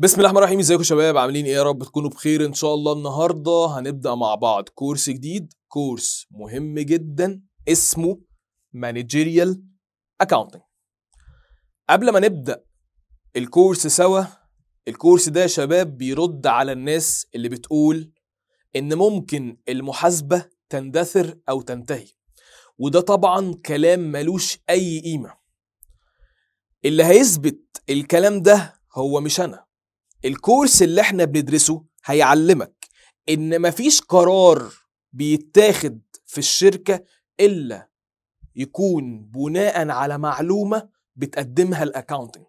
بسم الله الرحمن الرحيم ازيكم يا شباب عاملين ايه يا رب تكونوا بخير ان شاء الله النهارده هنبدا مع بعض كورس جديد كورس مهم جدا اسمه مانجيريال اكاونتنج قبل ما نبدا الكورس سوا الكورس ده يا شباب بيرد على الناس اللي بتقول ان ممكن المحاسبه تندثر او تنتهي وده طبعا كلام ملوش اي قيمه اللي هيثبت الكلام ده هو مش انا الكورس اللي احنا بندرسه هيعلمك ان مفيش قرار بيتاخد في الشركه الا يكون بناء على معلومه بتقدمها الاكاونتنج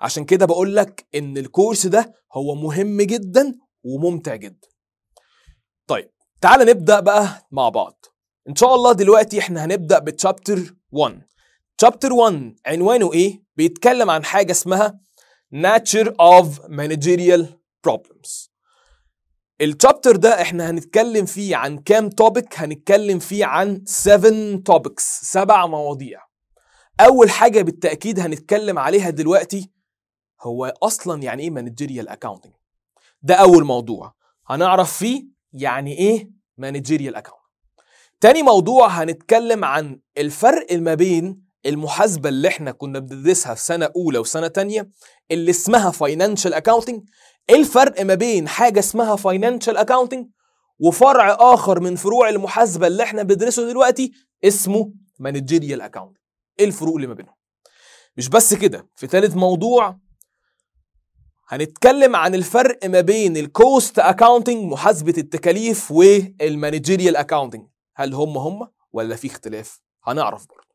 عشان كده بقول لك ان الكورس ده هو مهم جدا وممتع جدا طيب تعال نبدا بقى مع بعض ان شاء الله دلوقتي احنا هنبدا بتشابتر 1 تشابتر 1 عنوانه ايه بيتكلم عن حاجه اسمها nature of managerial problems التشابتر ده احنا هنتكلم فيه عن كام توبيك هنتكلم فيه عن 7 توبكس سبع مواضيع اول حاجه بالتاكيد هنتكلم عليها دلوقتي هو اصلا يعني ايه مانجيريال accounting ده اول موضوع هنعرف فيه يعني ايه مانجيريال accounting تاني موضوع هنتكلم عن الفرق ما بين المحاسبه اللي احنا كنا بندرسها في سنه اولى وسنه تانية اللي اسمها فاينانشال اكاونتنج ايه الفرق ما بين حاجه اسمها فاينانشال اكاونتنج وفرع اخر من فروع المحاسبه اللي احنا بندرسه دلوقتي اسمه مانجيريال اكاونت ايه الفروق اللي ما بينهم مش بس كده في ثالث موضوع هنتكلم عن الفرق ما بين الكوست اكاونتنج محاسبه التكاليف والمانجيريال اكاونتنج هل هم هم ولا في اختلاف هنعرف برضه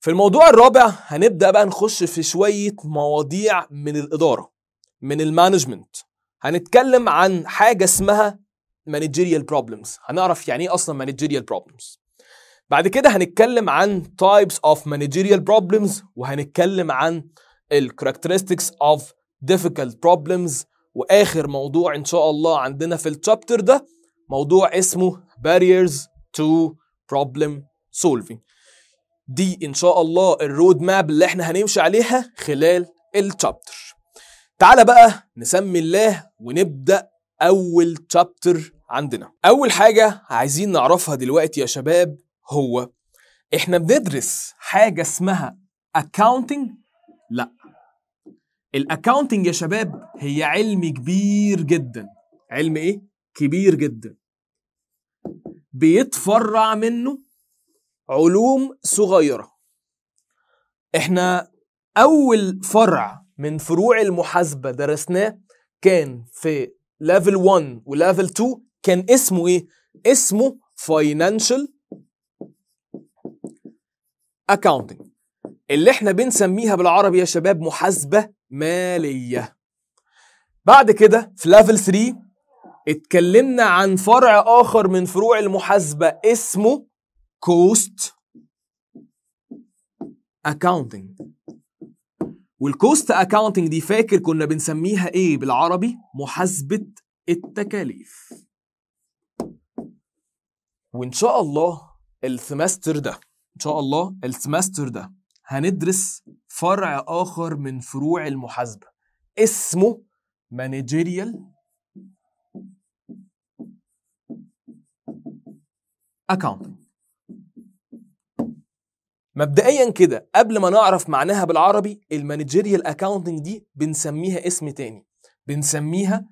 في الموضوع الرابع هنبدا بقى نخش في شويه مواضيع من الاداره من المانجمنت هنتكلم عن حاجه اسمها مانجيريال بروبلمز هنعرف يعني ايه اصلا مانجيريال بروبلمز بعد كده هنتكلم عن تايبس اوف مانجيريال بروبلمز وهنتكلم عن الكاركترستكس اوف of difficult واخر موضوع ان شاء الله عندنا في التشابتر ده موضوع اسمه barriers to problem solving دي ان شاء الله الرود ماب اللي احنا هنمشي عليها خلال التشابتر تعالى بقى نسمي الله ونبدا اول تشابتر عندنا اول حاجه عايزين نعرفها دلوقتي يا شباب هو احنا بندرس حاجه اسمها accounting لا الاكاونتنج يا شباب هي علم كبير جدا علم ايه كبير جدا بيتفرع منه علوم صغيرة احنا أول فرع من فروع المحاسبة درسناه كان في ليفل 1 وليفل 2 كان اسمه ايه؟ اسمه فاينانشال اكاونتنج اللي احنا بنسميها بالعربي يا شباب محاسبة مالية بعد كده في ليفل 3 اتكلمنا عن فرع اخر من فروع المحاسبة اسمه كوست اكاونتنج والكوست اكاونتنج دي فاكر كنا بنسميها ايه بالعربي محاسبه التكاليف وان شاء الله السمستر ده ان شاء الله السمستر ده هندرس فرع اخر من فروع المحاسبه اسمه مانجيريال اكاونتنج مبدئيا كده قبل ما نعرف معناها بالعربي المانجيريال اكاونتنج دي بنسميها اسم تاني بنسميها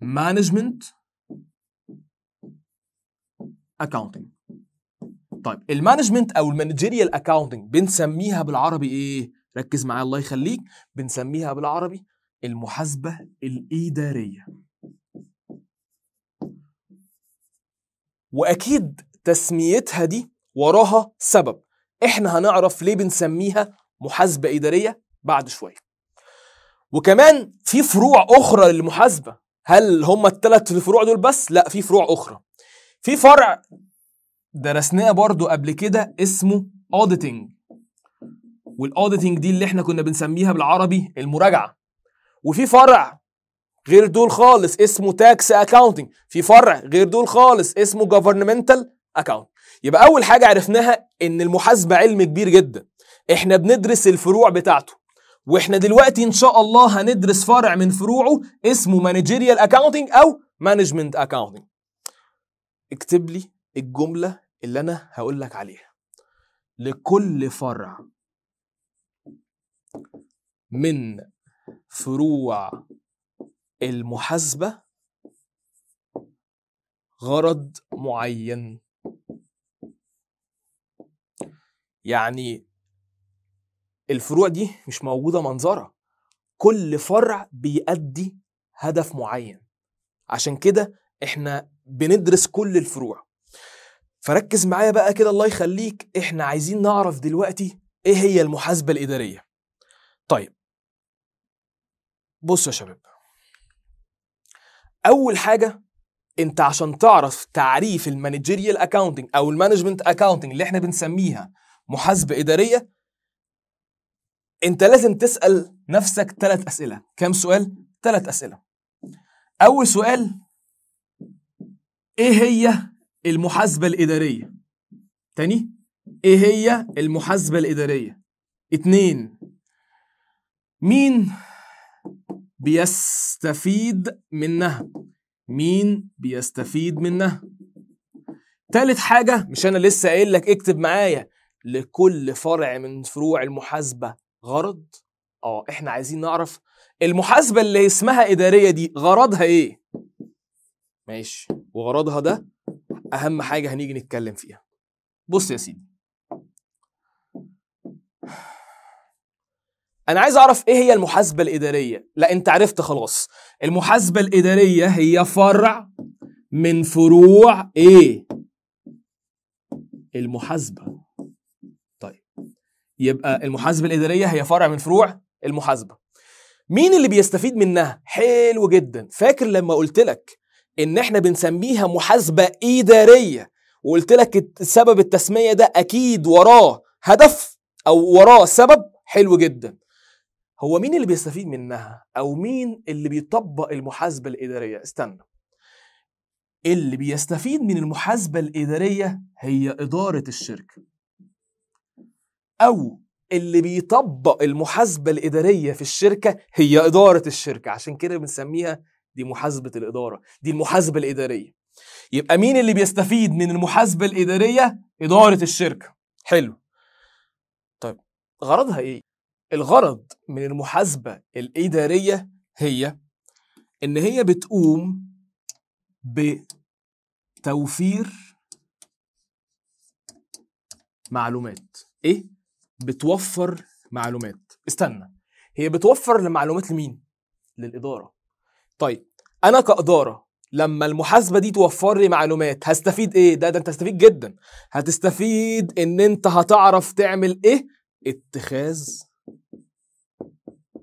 مانجمنت اكاونتنج طيب المانجمنت او المانجيريال اكاونتنج بنسميها بالعربي ايه ركز معايا الله يخليك بنسميها بالعربي المحاسبه الاداريه واكيد تسميتها دي وراها سبب احنا هنعرف ليه بنسميها محاسبة إدارية بعد شوية وكمان في فروع أخرى للمحاسبة هل هما التلات فروع دول بس؟ لا في فروع أخرى في فرع درسناه برضو قبل كده اسمه auditing والاوديتنج دي اللي احنا كنا بنسميها بالعربي المراجعه وفي فرع غير دول خالص اسمه تاكس اكاونتنج في فرع غير دول خالص اسمه governmental اكاونت يبقى اول حاجه عرفناها ان المحاسبه علم كبير جدا احنا بندرس الفروع بتاعته واحنا دلوقتي ان شاء الله هندرس فرع من فروعه اسمه مانجيريال اكاونتنج او مانجمنت اكاونتنج اكتب لي الجمله اللي انا هقول لك عليها لكل فرع من فروع المحاسبه غرض معين يعني الفروع دي مش موجودة منظرة كل فرع بيأدي هدف معين عشان كده احنا بندرس كل الفروع فركز معايا بقى كده الله يخليك احنا عايزين نعرف دلوقتي ايه هي المحاسبة الإدارية طيب بصوا يا شباب أول حاجة انت عشان تعرف تعريف المانجيريال اكاونتنج او المانجمنت اكاونتنج اللي احنا بنسميها محاسبه اداريه انت لازم تسال نفسك ثلاث اسئله كام سؤال ثلاث اسئله اول سؤال ايه هي المحاسبه الاداريه تاني ايه هي المحاسبه الاداريه اتنين مين بيستفيد منها مين بيستفيد منها تالت حاجة مش أنا لسه قايل لك اكتب معايا لكل فرع من فروع المحاسبه غرض اه احنا عايزين نعرف المحاسبه اللي اسمها اداريه دي غرضها ايه ماشي وغرضها ده اهم حاجه هنيجي نتكلم فيها بص يا سيدي انا عايز اعرف ايه هي المحاسبه الاداريه لا انت عرفت خلاص المحاسبه الاداريه هي فرع من فروع ايه المحاسبه يبقى المحاسبه الاداريه هي فرع من فروع المحاسبه مين اللي بيستفيد منها حلو جدا فاكر لما قلت لك ان احنا بنسميها محاسبه اداريه وقلت لك سبب التسميه ده اكيد وراه هدف او وراه سبب حلو جدا هو مين اللي بيستفيد منها او مين اللي بيطبق المحاسبه الاداريه استنى اللي بيستفيد من المحاسبه الاداريه هي اداره الشركه أو اللي بيطبق المحاسبة الإدارية في الشركة هي إدارة الشركة عشان كده بنسميها دي محاسبة الإدارة دي المحاسبة الإدارية يبقى مين اللي بيستفيد من المحاسبة الإدارية إدارة الشركة حلو طيب غرضها إيه الغرض من المحاسبة الإدارية هي إن هي بتقوم بتوفير معلومات إيه بتوفر معلومات استنى هي بتوفر المعلومات لمين للاداره طيب انا كاداره لما المحاسبه دي توفر لي معلومات هستفيد ايه ده ده انت هتستفيد جدا هتستفيد ان انت هتعرف تعمل ايه اتخاذ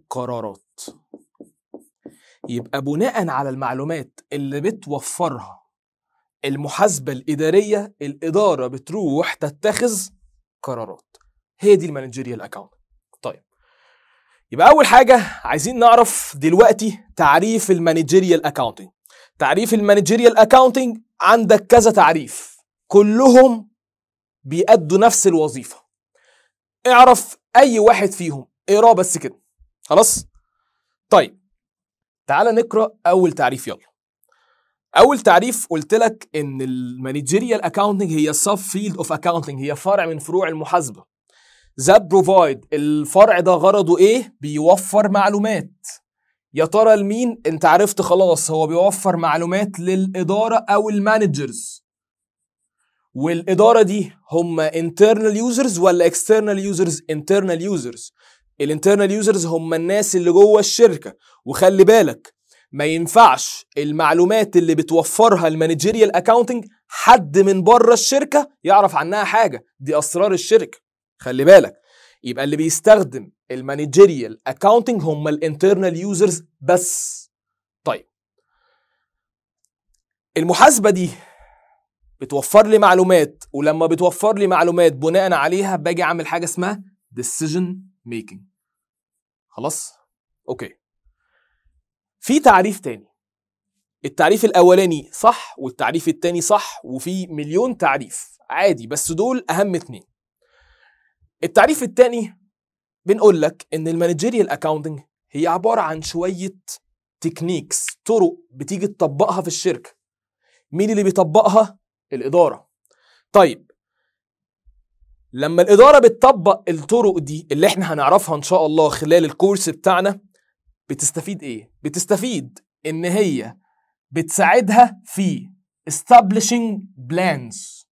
قرارات يبقى بناء على المعلومات اللي بتوفرها المحاسبه الاداريه الاداره بتروح تتخذ قرارات هي دي المانجيريال اكاونت طيب يبقى اول حاجه عايزين نعرف دلوقتي تعريف المانجيريال اكاونتنج تعريف المانجيريال اكاونتنج عندك كذا تعريف كلهم بيأدوا نفس الوظيفه اعرف اي واحد فيهم اقراه بس كده خلاص طيب تعال نقرا اول تعريف يلا اول تعريف قلت لك ان المانجيريال اكاونتنج هي سب فيلد اوف اكاونتنج هي فرع من فروع المحاسبه ذا بروفايد الفرع ده غرضه ايه بيوفر معلومات يا ترى لمين انت عرفت خلاص هو بيوفر معلومات للاداره او المانجرز والاداره دي هم internal users ولا external users internal users الانترنال يوزرز هم الناس اللي جوه الشركه وخلي بالك ما ينفعش المعلومات اللي بتوفرها المانجيريال اكاونتنج حد من بره الشركه يعرف عنها حاجه دي اسرار الشركه خلي بالك يبقى اللي بيستخدم المانجيريال اكاونتنج هم الانترنال يوزرز بس طيب المحاسبه دي بتوفر لي معلومات ولما بتوفر لي معلومات بناء عليها باجي اعمل حاجه اسمها decision making خلاص اوكي في تعريف تاني التعريف الاولاني صح والتعريف التاني صح وفي مليون تعريف عادي بس دول اهم اتنين التعريف الثاني بنقول لك ان المانجيريال اكاونتنج هي عباره عن شويه تكنيكس طرق بتيجي تطبقها في الشركه مين اللي بيطبقها الاداره طيب لما الاداره بتطبق الطرق دي اللي احنا هنعرفها ان شاء الله خلال الكورس بتاعنا بتستفيد ايه بتستفيد ان هي بتساعدها في establishing plans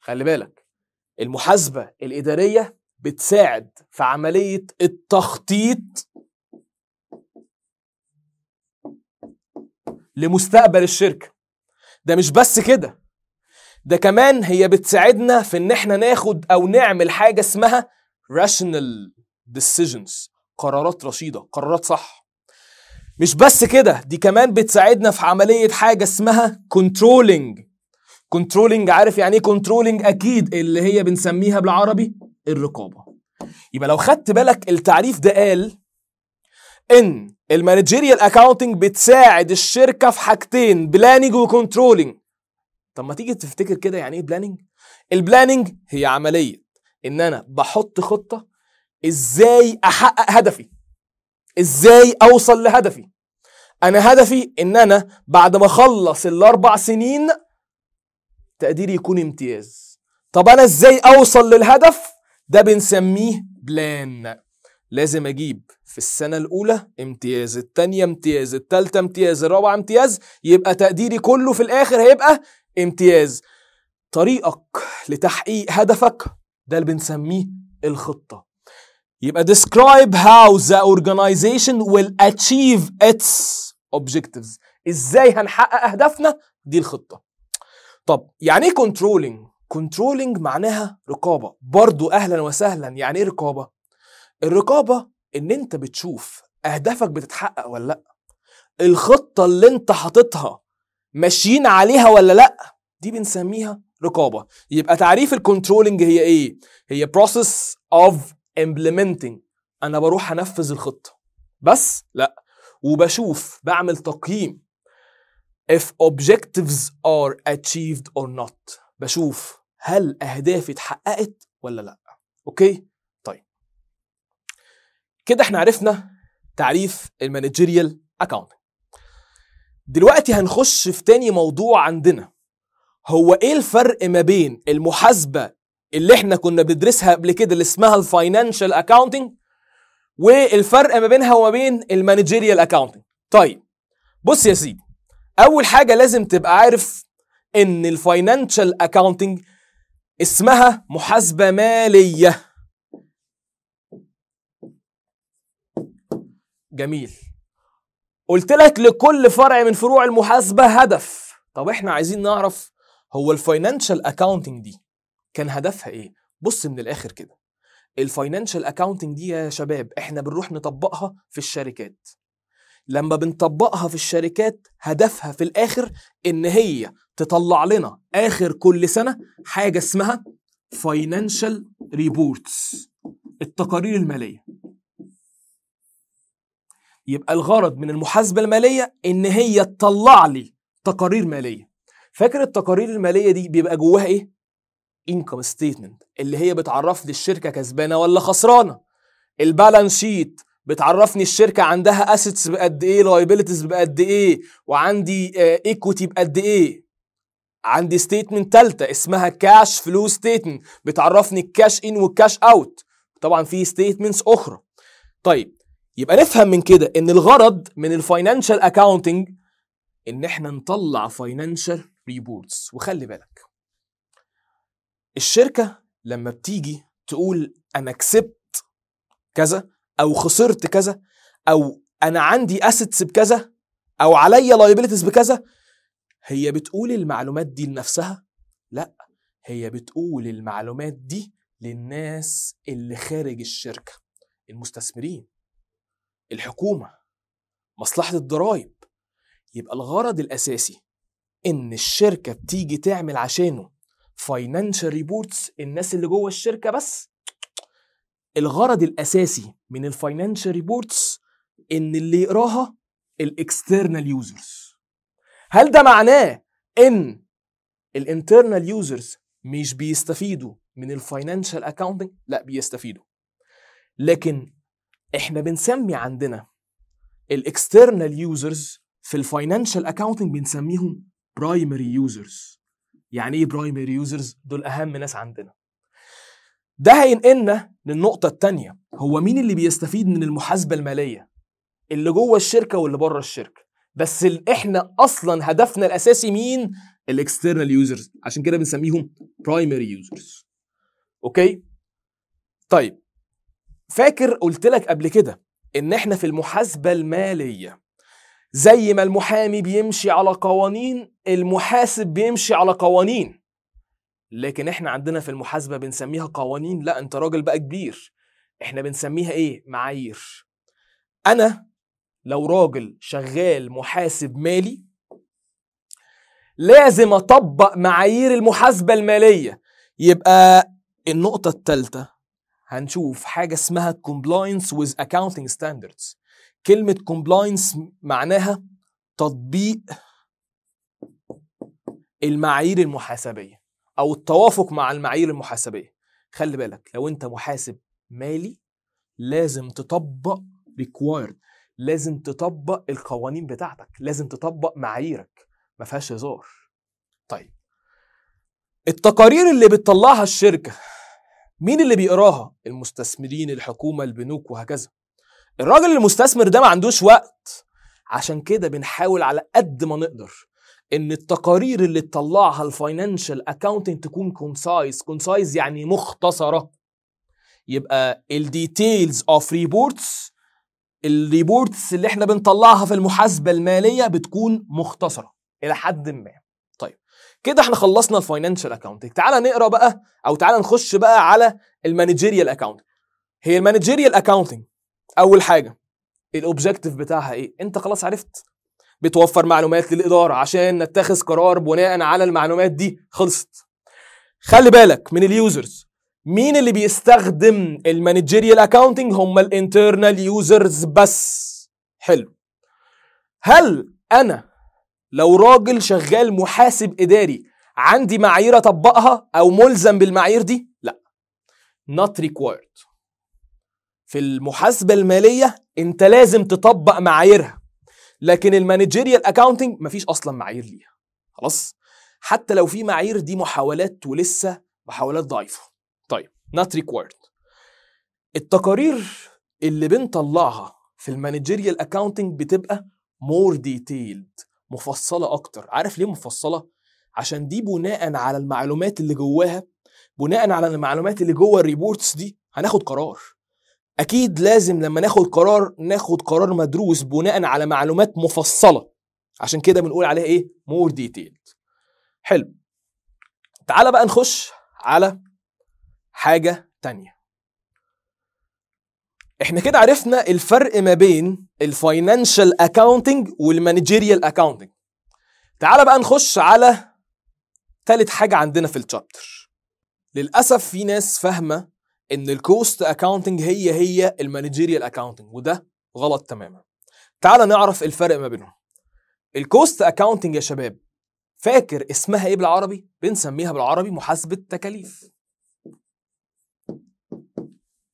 خلي بالك المحاسبة الإدارية بتساعد في عملية التخطيط لمستقبل الشركة ده مش بس كده ده كمان هي بتساعدنا في ان احنا ناخد او نعمل حاجة اسمها rational decisions قرارات رشيدة قرارات صح مش بس كده دي كمان بتساعدنا في عملية حاجة اسمها controlling كنترولنج عارف يعني ايه كنترولنج اكيد اللي هي بنسميها بالعربي الرقابه يبقى لو خدت بالك التعريف ده قال ان المانجيريال اكاونتنج بتساعد الشركه في حاجتين بلاننج وكنترولنج طب ما تيجي تفتكر كده يعني ايه بلاننج البلاننج هي عمليه ان انا بحط خطه ازاي احقق هدفي ازاي اوصل لهدفي انا هدفي ان انا بعد ما اخلص الاربع سنين تقديري يكون امتياز طب انا ازاي اوصل للهدف ده بنسميه بلان لازم اجيب في السنة الأولى امتياز التانية امتياز التالتة امتياز الرابعة امتياز يبقى تقديري كله في الآخر هيبقى امتياز طريقك لتحقيق هدفك ده اللي بنسميه الخطة يبقى describe how the organization will achieve its objectives ازاي هنحقق اهدافنا دي الخطة طب يعني ايه كنترولينج كنترولينج معناها رقابه برضو اهلا وسهلا يعني ايه رقابه الرقابه ان انت بتشوف اهدافك بتتحقق ولا لا الخطه اللي انت حاططها ماشيين عليها ولا لا دي بنسميها رقابه يبقى تعريف الكنترولينج هي ايه هي process of implementing انا بروح انفذ الخطه بس لا وبشوف بعمل تقييم if objectives are achieved or not بشوف هل أهدافي اتحققت ولا لأ أوكي طيب كده احنا عرفنا تعريف المانجيريال اكاونت دلوقتي هنخش في تاني موضوع عندنا هو ايه الفرق ما بين المحاسبه اللي احنا كنا بندرسها قبل كده اللي اسمها الفاينانشال اكاونتنج والفرق ما بينها وما بين المانجيريال اكاونتنج طيب بص يا سيدي اول حاجه لازم تبقى عارف ان الفاينانشال اكاونتنج اسمها محاسبه ماليه جميل قلت لك لكل فرع من فروع المحاسبه هدف طب احنا عايزين نعرف هو الفاينانشال اكاونتنج دي كان هدفها ايه بص من الاخر كده الفاينانشال اكاونتنج دي يا شباب احنا بنروح نطبقها في الشركات لما بنطبقها في الشركات هدفها في الاخر ان هي تطلع لنا اخر كل سنه حاجه اسمها فاينانشال ريبورتس التقارير الماليه يبقى الغرض من المحاسبه الماليه ان هي تطلع لي تقارير ماليه فاكر التقارير الماليه دي بيبقى جواها ايه انكم ستيتمنت اللي هي بتعرف لي الشركه كسبانه ولا خسرانه البالانس شيت بتعرفني الشركه عندها اسيتس بقد ايه لايبيلتيز بقد ايه وعندي ايكوتي آه، بقد ايه عندي ستيتمنت تالتة اسمها كاش فلو ستيتمنت بتعرفني الكاش ان والكاش اوت طبعا في ستيتمنتس اخرى طيب يبقى نفهم من كده ان الغرض من الفاينانشال اكاونتنج ان احنا نطلع فاينانشال ريبورتس وخلي بالك الشركه لما بتيجي تقول انا كسبت كذا او خسرت كذا او انا عندي اسيتس بكذا او عليا لايبيلتيز بكذا هي بتقول المعلومات دي لنفسها لا هي بتقول المعلومات دي للناس اللي خارج الشركه المستثمرين الحكومه مصلحه الضرايب يبقى الغرض الاساسي ان الشركه بتيجي تعمل عشانه فاينانشال ريبورتس الناس اللي جوه الشركه بس الغرض الاساسي من الفاينانشال ريبورتس ان اللي يقراها الاكسترنال يوزرز هل ده معناه ان الانترنال يوزرز مش بيستفيدوا من الفاينانشال اكاونتنج لا بيستفيدوا لكن احنا بنسمي عندنا الاكسترنال يوزرز في الفاينانشال اكاونتنج بنسميهم برايمري يوزرز يعني ايه برايمري يوزرز دول اهم ناس عندنا ده هينقلنا للنقطة التانية هو مين اللي بيستفيد من المحاسبة المالية؟ اللي جوه الشركة واللي بره الشركة بس احنا اصلا هدفنا الاساسي مين؟ الاكسترنال يوزرز عشان كده بنسميهم برايمري يوزرز اوكي؟ طيب فاكر قلت لك قبل كده ان احنا في المحاسبة المالية زي ما المحامي بيمشي على قوانين المحاسب بيمشي على قوانين لكن احنا عندنا في المحاسبه بنسميها قوانين لا انت راجل بقى كبير احنا بنسميها ايه معايير انا لو راجل شغال محاسب مالي لازم اطبق معايير المحاسبه الماليه يبقى النقطه الثالثه هنشوف حاجه اسمها compliance with accounting standards كلمه compliance معناها تطبيق المعايير المحاسبيه او التوافق مع المعايير المحاسبيه خلي بالك لو انت محاسب مالي لازم تطبق ريكوايرد لازم تطبق القوانين بتاعتك لازم تطبق معاييرك ما فيهاش هزار طيب التقارير اللي بتطلعها الشركه مين اللي بيقراها المستثمرين الحكومه البنوك وهكذا الراجل المستثمر ده ما عندوش وقت عشان كده بنحاول على قد ما نقدر ان التقارير اللي تطلعها الفاينانشال اكاونتنج تكون كونسايز كونسايز يعني مختصره يبقى الديتيلز اوف ريبورتس الريبورتس اللي احنا بنطلعها في المحاسبه الماليه بتكون مختصره الى حد ما طيب كده احنا خلصنا الفاينانشال اكاونتنج تعالى نقرا بقى او تعالى نخش بقى على المانجيريال اكاونت هي المانجيريال اكاونتنج اول حاجه الاوبجكتيف بتاعها ايه انت خلاص عرفت بتوفر معلومات للإدارة عشان نتخذ قرار بناء على المعلومات دي خلصت خلي بالك من اليوزرز مين اللي بيستخدم المانجيريال اكاونتنج هم الانترنال يوزرز بس حلو هل انا لو راجل شغال محاسب اداري عندي معايير اطبقها او ملزم بالمعايير دي لا not required في المحاسبة المالية انت لازم تطبق معاييرها لكن المانجيريال اكاونتنج مفيش اصلا معايير ليها خلاص حتى لو في معايير دي محاولات ولسه محاولات ضعيفه طيب نوت ريكوايرد التقارير اللي بنطلعها في المانجيريال اكاونتنج بتبقى مور ديتيلد مفصله اكتر عارف ليه مفصله عشان دي بناء على المعلومات اللي جواها بناء على المعلومات اللي جوه الريبورتس دي هناخد قرار اكيد لازم لما ناخد قرار ناخد قرار مدروس بناء على معلومات مفصله عشان كده بنقول عليها ايه مور ديتيلد حلو تعال بقى نخش على حاجه تانية احنا كده عرفنا الفرق ما بين الفاينانشال اكاونتنج والمانجيريال اكاونتنج تعال بقى نخش على تالت حاجه عندنا في التشابتر للاسف في ناس فاهمه ان الكوست اكاونتنج هي هي المانجيريال اكاونتنج وده غلط تماما تعال نعرف الفرق ما بينهم الكوست اكاونتنج يا شباب فاكر اسمها ايه بالعربي بنسميها بالعربي محاسبه تكاليف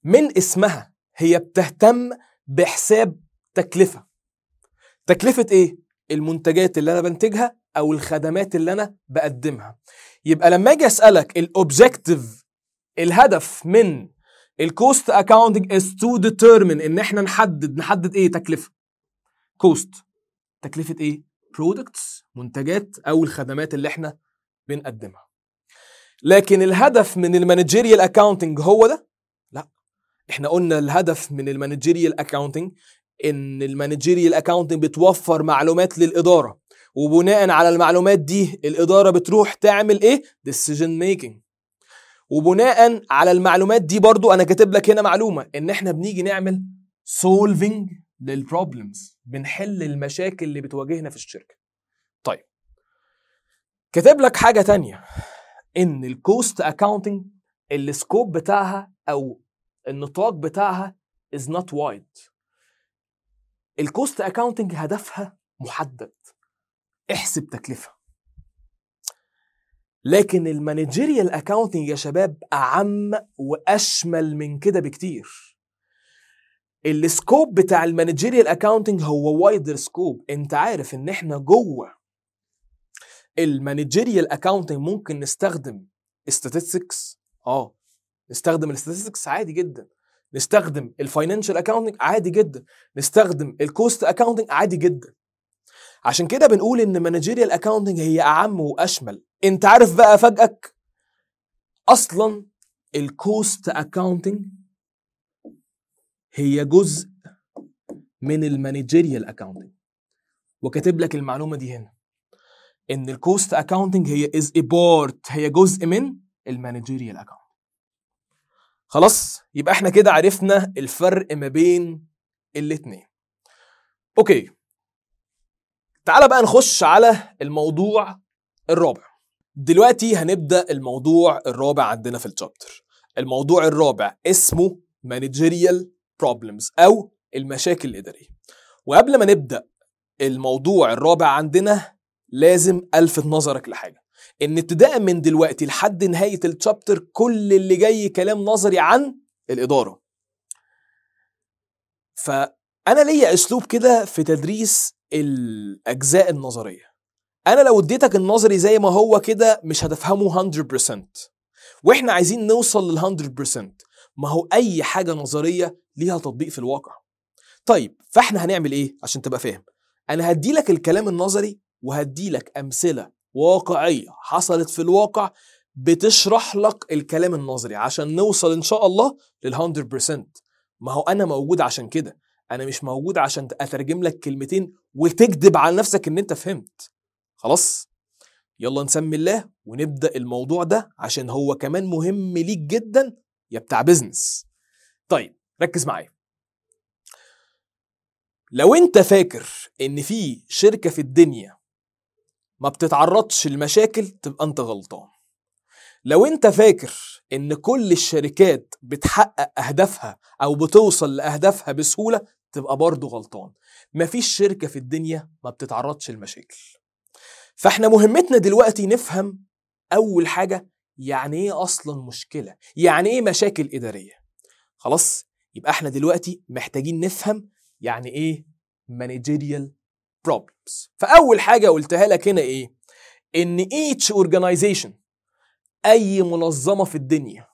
من اسمها هي بتهتم بحساب تكلفه تكلفه ايه المنتجات اللي انا بنتجها او الخدمات اللي انا بقدمها يبقى لما اجي اسالك الاوبجكتيف الهدف من الكوست اكاونتنج از تو ديتيرمن ان احنا نحدد نحدد ايه تكلفه كوست تكلفه ايه برودكتس منتجات او الخدمات اللي احنا بنقدمها لكن الهدف من المانجيريال اكاونتنج هو ده لا احنا قلنا الهدف من المانجيريال اكاونتنج ان المانجيريال اكاونتنج بتوفر معلومات للاداره وبناء على المعلومات دي الاداره بتروح تعمل ايه ديسيجن ميكنج وبناء على المعلومات دي برضو انا كاتب لك هنا معلومه ان احنا بنيجي نعمل سولفنج للبروبلمز بنحل المشاكل اللي بتواجهنا في الشركه طيب كاتب لك حاجه تانية ان الكوست اكاونتنج السكوب بتاعها او النطاق بتاعها از نوت وايد الكوست اكاونتنج هدفها محدد احسب تكلفه لكن المانجيريال اكاونتنج يا شباب اعم واشمل من كده بكتير السكوب بتاع المانجيريال اكاونتنج هو وايدر سكوب انت عارف ان احنا جوه المانجيريال اكاونتنج ممكن نستخدم statistics اه نستخدم الستاتستكس عادي جدا نستخدم الفاينانشال اكاونتنج عادي جدا نستخدم الكوست اكاونتنج عادي جدا عشان كده بنقول ان مانجيريال اكاونتنج هي اعم واشمل انت عارف بقى افاجئك اصلا الكوست اكاونتنج هي جزء من المانجيريال اكاونتنج وكاتب لك المعلومه دي هنا ان الكوست اكاونتنج هي از ابورت هي جزء من المانجيريال اكاونت خلاص يبقى احنا كده عرفنا الفرق ما بين الاثنين اوكي تعال بقى نخش على الموضوع الرابع دلوقتي هنبدا الموضوع الرابع عندنا في التشابتر الموضوع الرابع اسمه مانجيريال بروبلمز او المشاكل الاداريه وقبل ما نبدا الموضوع الرابع عندنا لازم الفت نظرك لحاجه ان ابتداء من دلوقتي لحد نهايه التشابتر كل اللي جاي كلام نظري عن الاداره فانا ليا اسلوب كده في تدريس الاجزاء النظريه انا لو اديتك النظري زي ما هو كده مش هتفهمه 100% واحنا عايزين نوصل لل 100% ما هو اي حاجه نظريه ليها تطبيق في الواقع طيب فاحنا هنعمل ايه عشان تبقى فاهم انا هديلك الكلام النظري وهديلك امثله واقعيه حصلت في الواقع بتشرح لك الكلام النظري عشان نوصل ان شاء الله لل 100% ما هو انا موجود عشان كده انا مش موجود عشان اترجم لك كلمتين وتكذب على نفسك ان انت فهمت خلاص يلا نسمي الله ونبدا الموضوع ده عشان هو كمان مهم ليك جدا يا بتاع بيزنس طيب ركز معايا لو انت فاكر ان في شركه في الدنيا ما بتتعرضش لمشاكل تبقى انت غلطان لو انت فاكر ان كل الشركات بتحقق اهدافها او بتوصل لاهدافها بسهوله تبقى برضه غلطان مفيش شركه في الدنيا ما بتتعرضش لمشاكل فاحنا مهمتنا دلوقتي نفهم اول حاجه يعني ايه اصلا مشكله يعني ايه مشاكل اداريه خلاص يبقى احنا دلوقتي محتاجين نفهم يعني ايه managerial problems فاول حاجه قلتها لك هنا ايه ان each organization اي منظمه في الدنيا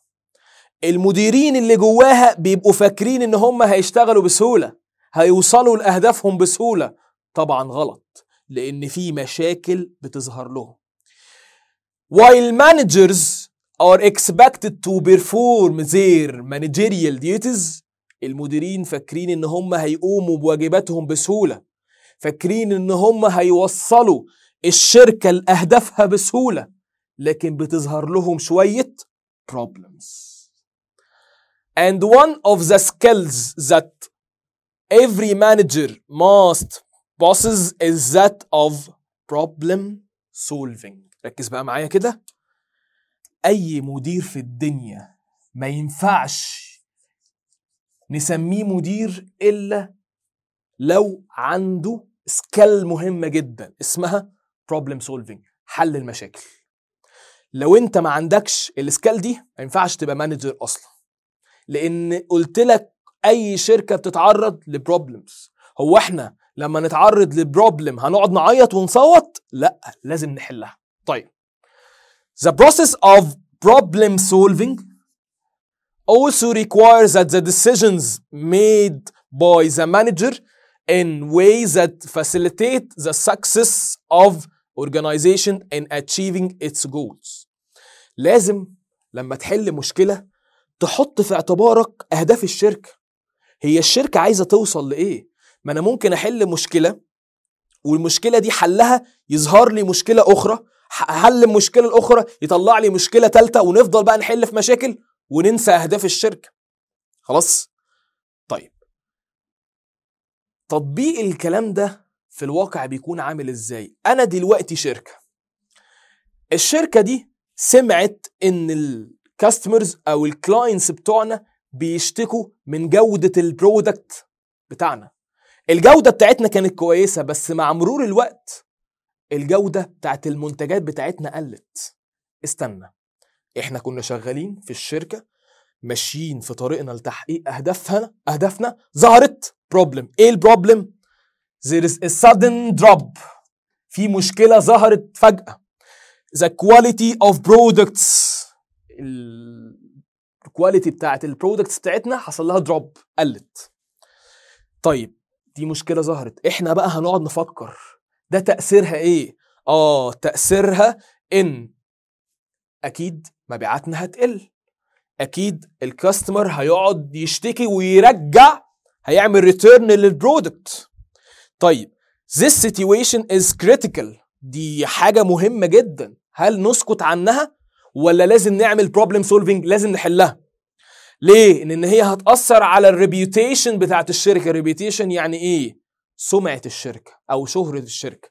المديرين اللي جواها بيبقوا فاكرين ان هم هيشتغلوا بسهوله هيوصلوا لاهدافهم بسهوله طبعا غلط لان في مشاكل بتظهر لهم while managers are expected to perform their managerial duties المديرين فاكرين ان هم هيقوموا بواجباتهم بسهوله فاكرين ان هم هيوصلوا الشركه لاهدافها بسهوله لكن بتظهر لهم شويه problems and one of the skills that every manager must bosses is that of problem solving ركز بقى معايا كده اي مدير في الدنيا ما ينفعش نسميه مدير الا لو عنده سكيل مهمه جدا اسمها problem solving حل المشاكل لو انت ما عندكش السكيل دي ما ينفعش تبقى مانجر اصلا لان قلت لك اي شركه بتتعرض لبروبلمز هو احنا لما نتعرض لبروبلم هنقعد نعيط ونصوت لا لازم نحلها طيب the process of problem solving also requires that the decisions made by the manager in ways that facilitate the success of organization in achieving its goals. لازم لما تحل مشكلة تحط في اعتبارك أهداف الشركة. هي الشركة عايزة توصل لإيه؟ ما انا ممكن احل مشكله والمشكله دي حلها يظهر لي مشكله اخرى حل المشكله الاخرى يطلع لي مشكله ثالثه ونفضل بقى نحل في مشاكل وننسى اهداف الشركه خلاص طيب تطبيق الكلام ده في الواقع بيكون عامل ازاي انا دلوقتي شركه الشركه دي سمعت ان الكاستمرز او الكلاينتس بتوعنا بيشتكوا من جوده البرودكت بتاعنا الجودة بتاعتنا كانت كويسة بس مع مرور الوقت الجودة بتاعت المنتجات بتاعتنا قلت استنى احنا كنا شغالين في الشركة ماشيين في طريقنا لتحقيق اهدافنا اهدافنا ظهرت بروبلم ايه البروبلم there is a sudden drop في مشكلة ظهرت فجأة the quality of products الكواليتي بتاعت البرودكتس بتاعتنا حصل لها دروب قلت طيب دي مشكله ظهرت احنا بقى هنقعد نفكر ده تاثيرها ايه اه تاثيرها ان اكيد مبيعاتنا هتقل اكيد الكاستمر هيقعد يشتكي ويرجع هيعمل ريتيرن للبرودكت طيب this situation is critical دي حاجه مهمه جدا هل نسكت عنها ولا لازم نعمل problem solving لازم نحلها ليه؟ لأن هي هتأثر على الريبيوتيشن بتاعت الشركة، الريبيوتيشن يعني إيه؟ سمعة الشركة أو شهرة الشركة.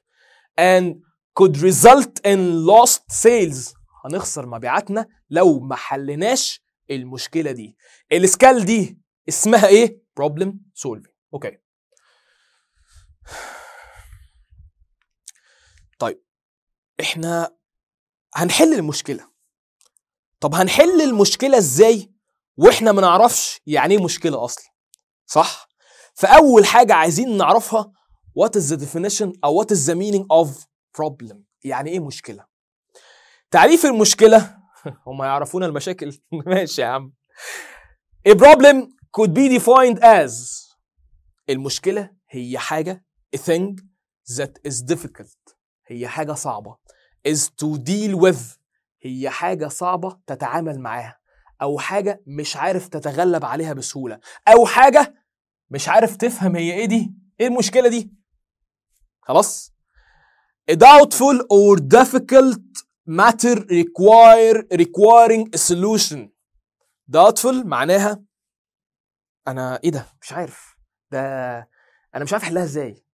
And could result in lost sales هنخسر مبيعاتنا لو ما حليناش المشكلة دي. السكال دي اسمها إيه؟ problem solving. أوكي. طيب احنا هنحل المشكله طب هنحل المشكله ازاي واحنا ما نعرفش يعني ايه مشكله اصلا صح فاول حاجه عايزين نعرفها what is the definition او what is the meaning of problem يعني ايه مشكله تعريف المشكله هم يعرفون المشاكل ماشي يا عم A problem could be defined as المشكله هي حاجه a thing that is difficult هي حاجه صعبه is to deal with هي حاجه صعبه تتعامل معاها او حاجه مش عارف تتغلب عليها بسهوله او حاجه مش عارف تفهم هي ايه دي ايه المشكله دي خلاص A doubtful or difficult matter require requiring a solution doubtful معناها انا ايه ده مش عارف ده انا مش عارف احلها ازاي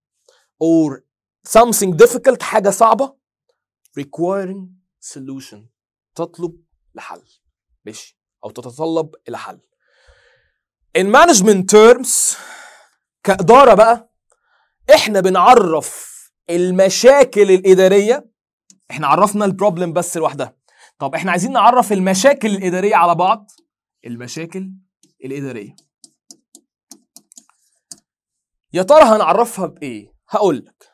or something difficult حاجه صعبه requiring solution تطلب لحل ماشي او تتطلب الى حل in management terms كاداره بقى احنا بنعرف المشاكل الاداريه احنا عرفنا البروبلم بس لوحدها طب احنا عايزين نعرف المشاكل الاداريه على بعض المشاكل الاداريه يا ترى هنعرفها بايه هقول لك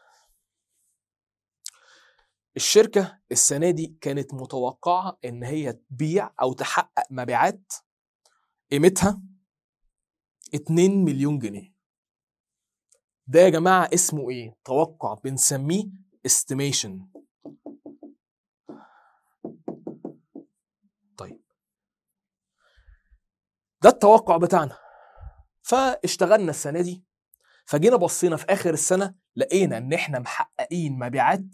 الشركة السنة دي كانت متوقعة إن هي تبيع أو تحقق مبيعات قيمتها 2 مليون جنيه ده يا جماعة اسمه إيه؟ توقع بنسميه استيميشن طيب ده التوقع بتاعنا فاشتغلنا السنة دي فجينا بصينا في آخر السنة لقينا إن إحنا محققين مبيعات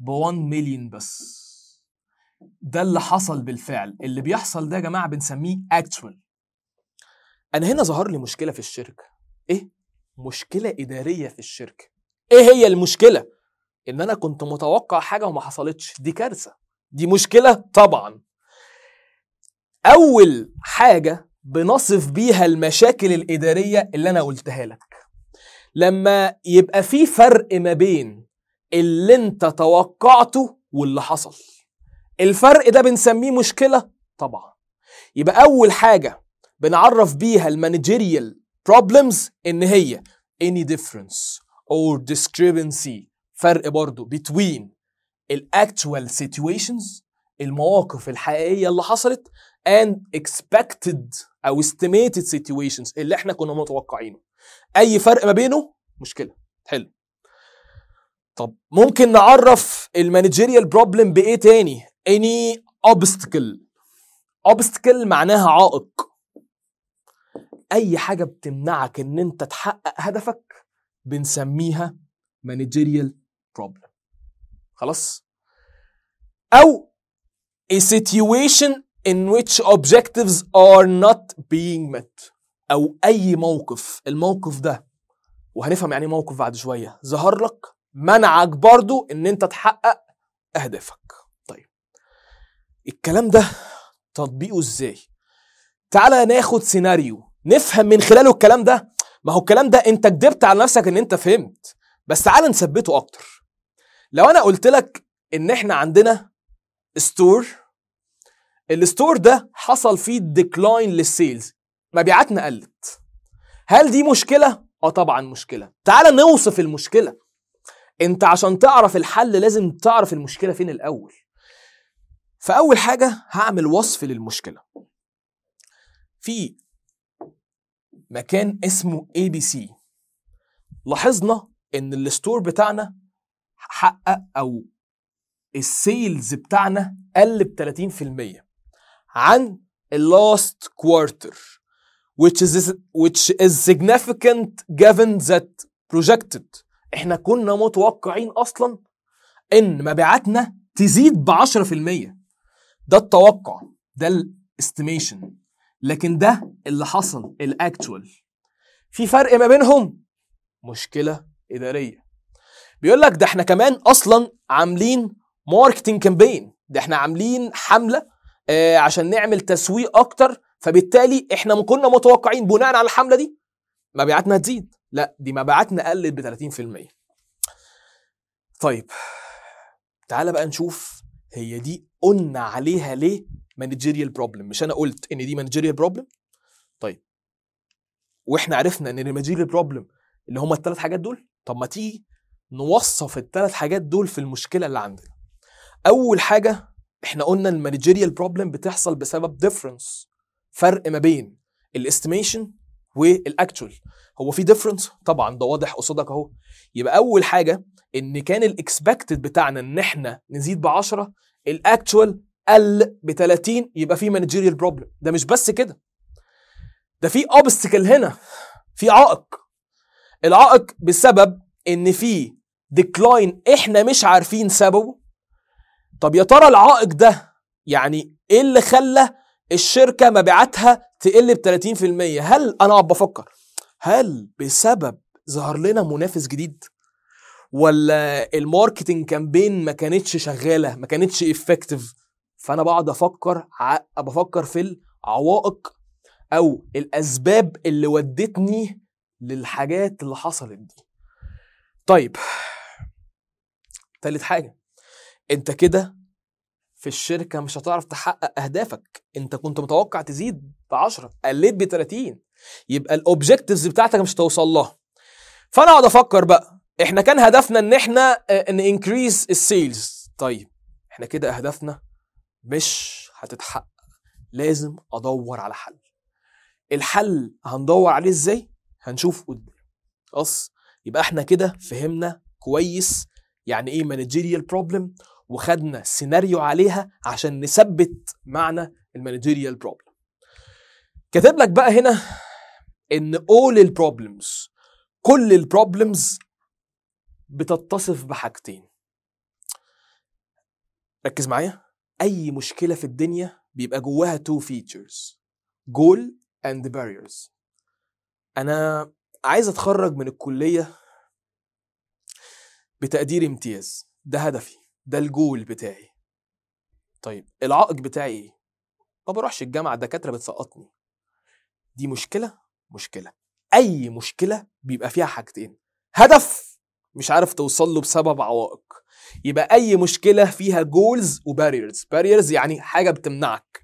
ب 1 مليون بس ده اللي حصل بالفعل اللي بيحصل ده يا جماعه بنسميه اكتوال انا هنا ظهر لي مشكله في الشركه ايه مشكله اداريه في الشركه ايه هي المشكله ان انا كنت متوقع حاجه وما حصلتش دي كارثه دي مشكله طبعا اول حاجه بنصف بيها المشاكل الاداريه اللي انا قلتها لك لما يبقى في فرق ما بين اللي انت توقعته واللي حصل الفرق ده بنسميه مشكله طبعا يبقى اول حاجه بنعرف بيها المانجيريال بروبلمز ان هي any difference or discrepancy فرق برضو between الاكتوال situations المواقف الحقيقيه اللي حصلت and expected او estimated situations اللي احنا كنا متوقعينه اي فرق ما بينه مشكله حلو طب ممكن نعرف المانجيريال بروبلم بايه تاني اني اوبستكل اوبستكل معناها عائق اي حاجه بتمنعك ان انت تحقق هدفك بنسميها مانجيريال بروبلم خلاص او a situation in which objectives are not being met او اي موقف الموقف ده وهنفهم يعني إيه موقف بعد شويه ظهر لك منعك برضو ان انت تحقق اهدافك طيب الكلام ده تطبيقه ازاي تعالى ناخد سيناريو نفهم من خلاله الكلام ده ما هو الكلام ده انت كدبت على نفسك ان انت فهمت بس تعالى نثبته اكتر لو انا قلت لك ان احنا عندنا ستور الستور ده حصل فيه ديكلاين للسيلز مبيعاتنا قلت هل دي مشكله اه طبعا مشكله تعالى نوصف المشكله انت عشان تعرف الحل لازم تعرف المشكله فين الاول فاول حاجه هعمل وصف للمشكله في مكان اسمه اي بي سي لاحظنا ان الستور بتاعنا حقق او السيلز بتاعنا قل ب 30% عن اللاست كوارتر which is which is significant given that projected احنا كنا متوقعين اصلا ان مبيعاتنا تزيد ب 10% ده التوقع ده الاستيميشن لكن ده اللي حصل الاكتوال في فرق ما بينهم مشكله اداريه بيقول لك ده احنا كمان اصلا عاملين ماركتنج كامبين ده احنا عاملين حمله آه عشان نعمل تسويق اكتر فبالتالي احنا كنا متوقعين بناء على الحمله دي مبيعاتنا هتزيد لا دي مبيعاتنا قلت ب 30% طيب تعالى بقى نشوف هي دي قلنا عليها ليه مانجيريال بروبلم مش انا قلت ان دي مانجيريال بروبلم طيب واحنا عرفنا ان المانجيريال بروبلم اللي هما الثلاث حاجات دول طب ما تيجي نوصف الثلاث حاجات دول في المشكله اللي عندنا اول حاجه احنا قلنا المانجيريال بروبلم بتحصل بسبب ديفرنس فرق ما بين الاستيميشن والاكتشوال هو في ديفرنس طبعا ده واضح قصادك اهو يبقى اول حاجه ان كان الاكسبكتد بتاعنا ان احنا نزيد ب 10 الاكتشوال قل ب 30 يبقى في مانجيريال بروبلم ده مش بس كده ده في اوبستكل هنا في عائق العائق بسبب ان في ديكلاين احنا مش عارفين سببه طب يا ترى العائق ده يعني ايه اللي خلى الشركه مبيعاتها تقل ب 30% هل انا اقعد بفكر هل بسبب ظهر لنا منافس جديد ولا الماركتنج كامبين ما كانتش شغاله ما كانتش افكتيف فانا بقعد افكر ع... بفكر في العوائق او الاسباب اللي ودتني للحاجات اللي حصلت دي طيب تالت حاجه انت كده في الشركه مش هتعرف تحقق اهدافك انت كنت متوقع تزيد ب 10 قليت ب 30 يبقى الاوبجكتيفز بتاعتك مش هتوصل لها فانا اقعد افكر بقى احنا كان هدفنا ان احنا آه، انكريز السيلز طيب احنا كده اهدافنا مش هتتحقق لازم ادور على حل الحل هندور عليه ازاي هنشوف قدام خلاص يبقى احنا كده فهمنا كويس يعني ايه مانجيريال بروبلم وخدنا سيناريو عليها عشان نثبت معنى المانجيريال بروبلم كاتب لك بقى هنا ان all البروبلمز كل البروبلمز بتتصف بحاجتين ركز معايا اي مشكله في الدنيا بيبقى جواها تو فيتشرز جول اند باريرز انا عايز اتخرج من الكليه بتقدير امتياز ده هدفي ده الجول بتاعي طيب العائق بتاعي ايه ما بروحش الجامعه الدكاتره بتسقطني دي مشكله مشكله اي مشكله بيبقى فيها حاجتين هدف مش عارف توصل له بسبب عوائق يبقى اي مشكله فيها جولز وباريرز باريرز يعني حاجه بتمنعك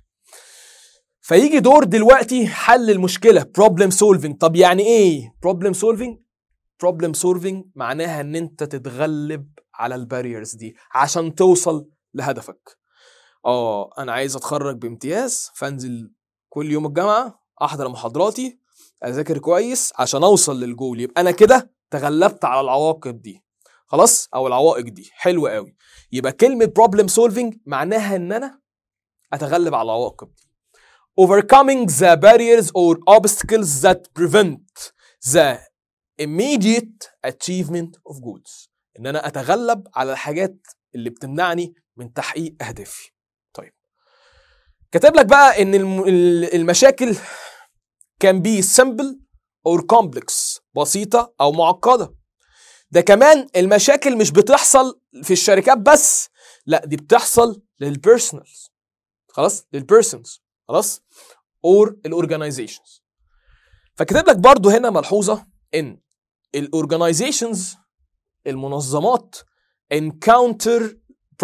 فيجي دور دلوقتي حل المشكله بروبلم سولفنج طب يعني ايه بروبلم سولفنج بروبلم سولفنج معناها ان انت تتغلب على الباريرز دي عشان توصل لهدفك اه انا عايز اتخرج بامتياز فانزل كل يوم الجامعه احضر محاضراتي اذاكر كويس عشان اوصل للجول يبقى انا كده تغلبت على العواقب دي خلاص او العوائق دي حلو قوي يبقى كلمه بروبلم سولفينج معناها ان انا اتغلب على العواقب دي overcoming the barriers or obstacles that prevent the immediate achievement of goals ان انا اتغلب على الحاجات اللي بتمنعني من تحقيق اهدافي كاتب لك بقى ان المشاكل كان بي سمبل اور كومبلكس بسيطه او معقده ده كمان المشاكل مش بتحصل في الشركات بس لا دي بتحصل للبيرسونالز خلاص للبيرسونز خلاص اور الاورجنايزيشنز فكتب لك برضو هنا ملحوظه ان الاورجنايزيشنز المنظمات encounter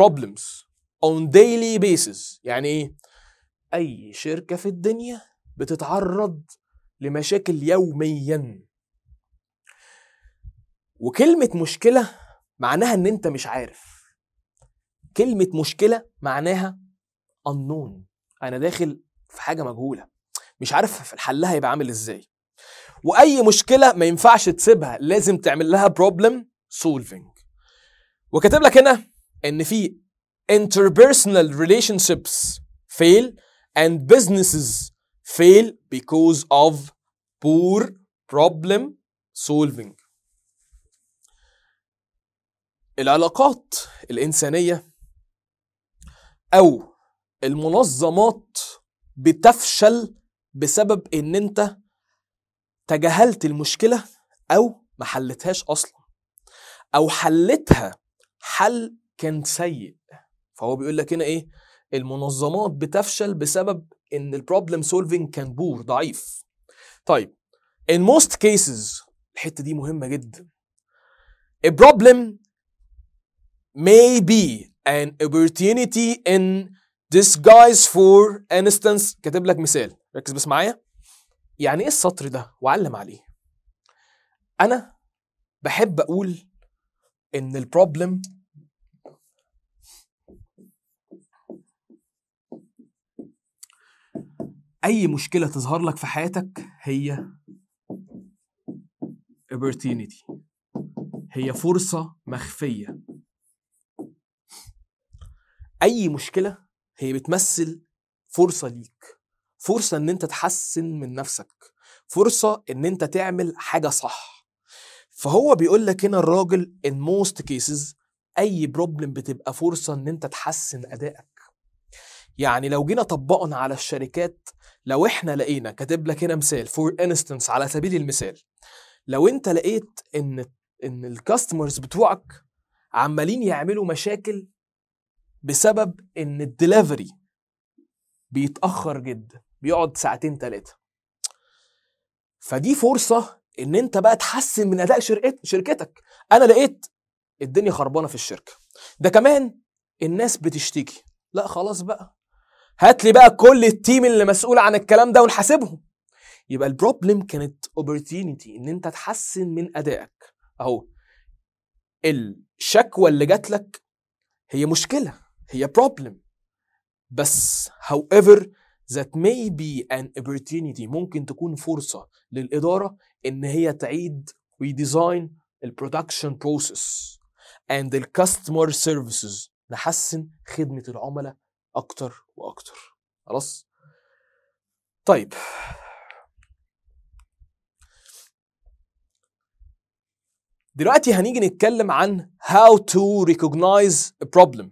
problems on daily basis يعني ايه أي شركة في الدنيا بتتعرض لمشاكل يوميا وكلمة مشكلة معناها إن أنت مش عارف كلمة مشكلة معناها unknown أنا داخل في حاجة مجهولة مش عارف حلها هيبقى عامل إزاي وأي مشكلة ما ينفعش تسيبها لازم تعمل لها problem solving وكاتب لك هنا إن في interpersonal relationships fail and businesses fail because of poor problem solving العلاقات الإنسانية أو المنظمات بتفشل بسبب إن أنت تجاهلت المشكلة أو ما حلتهاش أصلا أو حلتها حل كان سيء فهو بيقول لك هنا إيه المنظمات بتفشل بسبب ان البروبلم سولفنج كان بور ضعيف طيب in most cases الحته دي مهمه جدا a problem may be an opportunity in disguise for instance كاتب لك مثال ركز بس معايا يعني ايه السطر ده وعلم عليه انا بحب اقول ان البروبلم اي مشكله تظهر لك في حياتك هي opportunity هي فرصه مخفيه اي مشكله هي بتمثل فرصه ليك فرصه ان انت تحسن من نفسك فرصه ان انت تعمل حاجه صح فهو بيقول لك هنا الراجل in most cases اي بروبلم بتبقى فرصه ان انت تحسن ادائك يعني لو جينا طبقنا على الشركات لو احنا لقينا كاتب لك هنا مثال فور انستنس على سبيل المثال لو انت لقيت ان ان الكاستمرز بتوعك عمالين يعملوا مشاكل بسبب ان الدليفري بيتاخر جدا بيقعد ساعتين ثلاثه فدي فرصه ان انت بقى تحسن من اداء شركتك انا لقيت الدنيا خربانه في الشركه ده كمان الناس بتشتكي لا خلاص بقى هات لي بقى كل التيم اللي مسؤول عن الكلام ده ونحاسبهم يبقى البروبلم كانت اوبورتيونيتي ان انت تحسن من ادائك اهو الشكوى اللي جات لك هي مشكله هي بروبلم بس ايفر ذات مي بي ان opportunity ممكن تكون فرصه للاداره ان هي تعيد ريديزاين البرودكشن بروسيس اند الكاستمر سيرفيسز نحسن خدمه العملاء اكتر واكتر خلاص طيب دلوقتي هنيجي نتكلم عن how to recognize a problem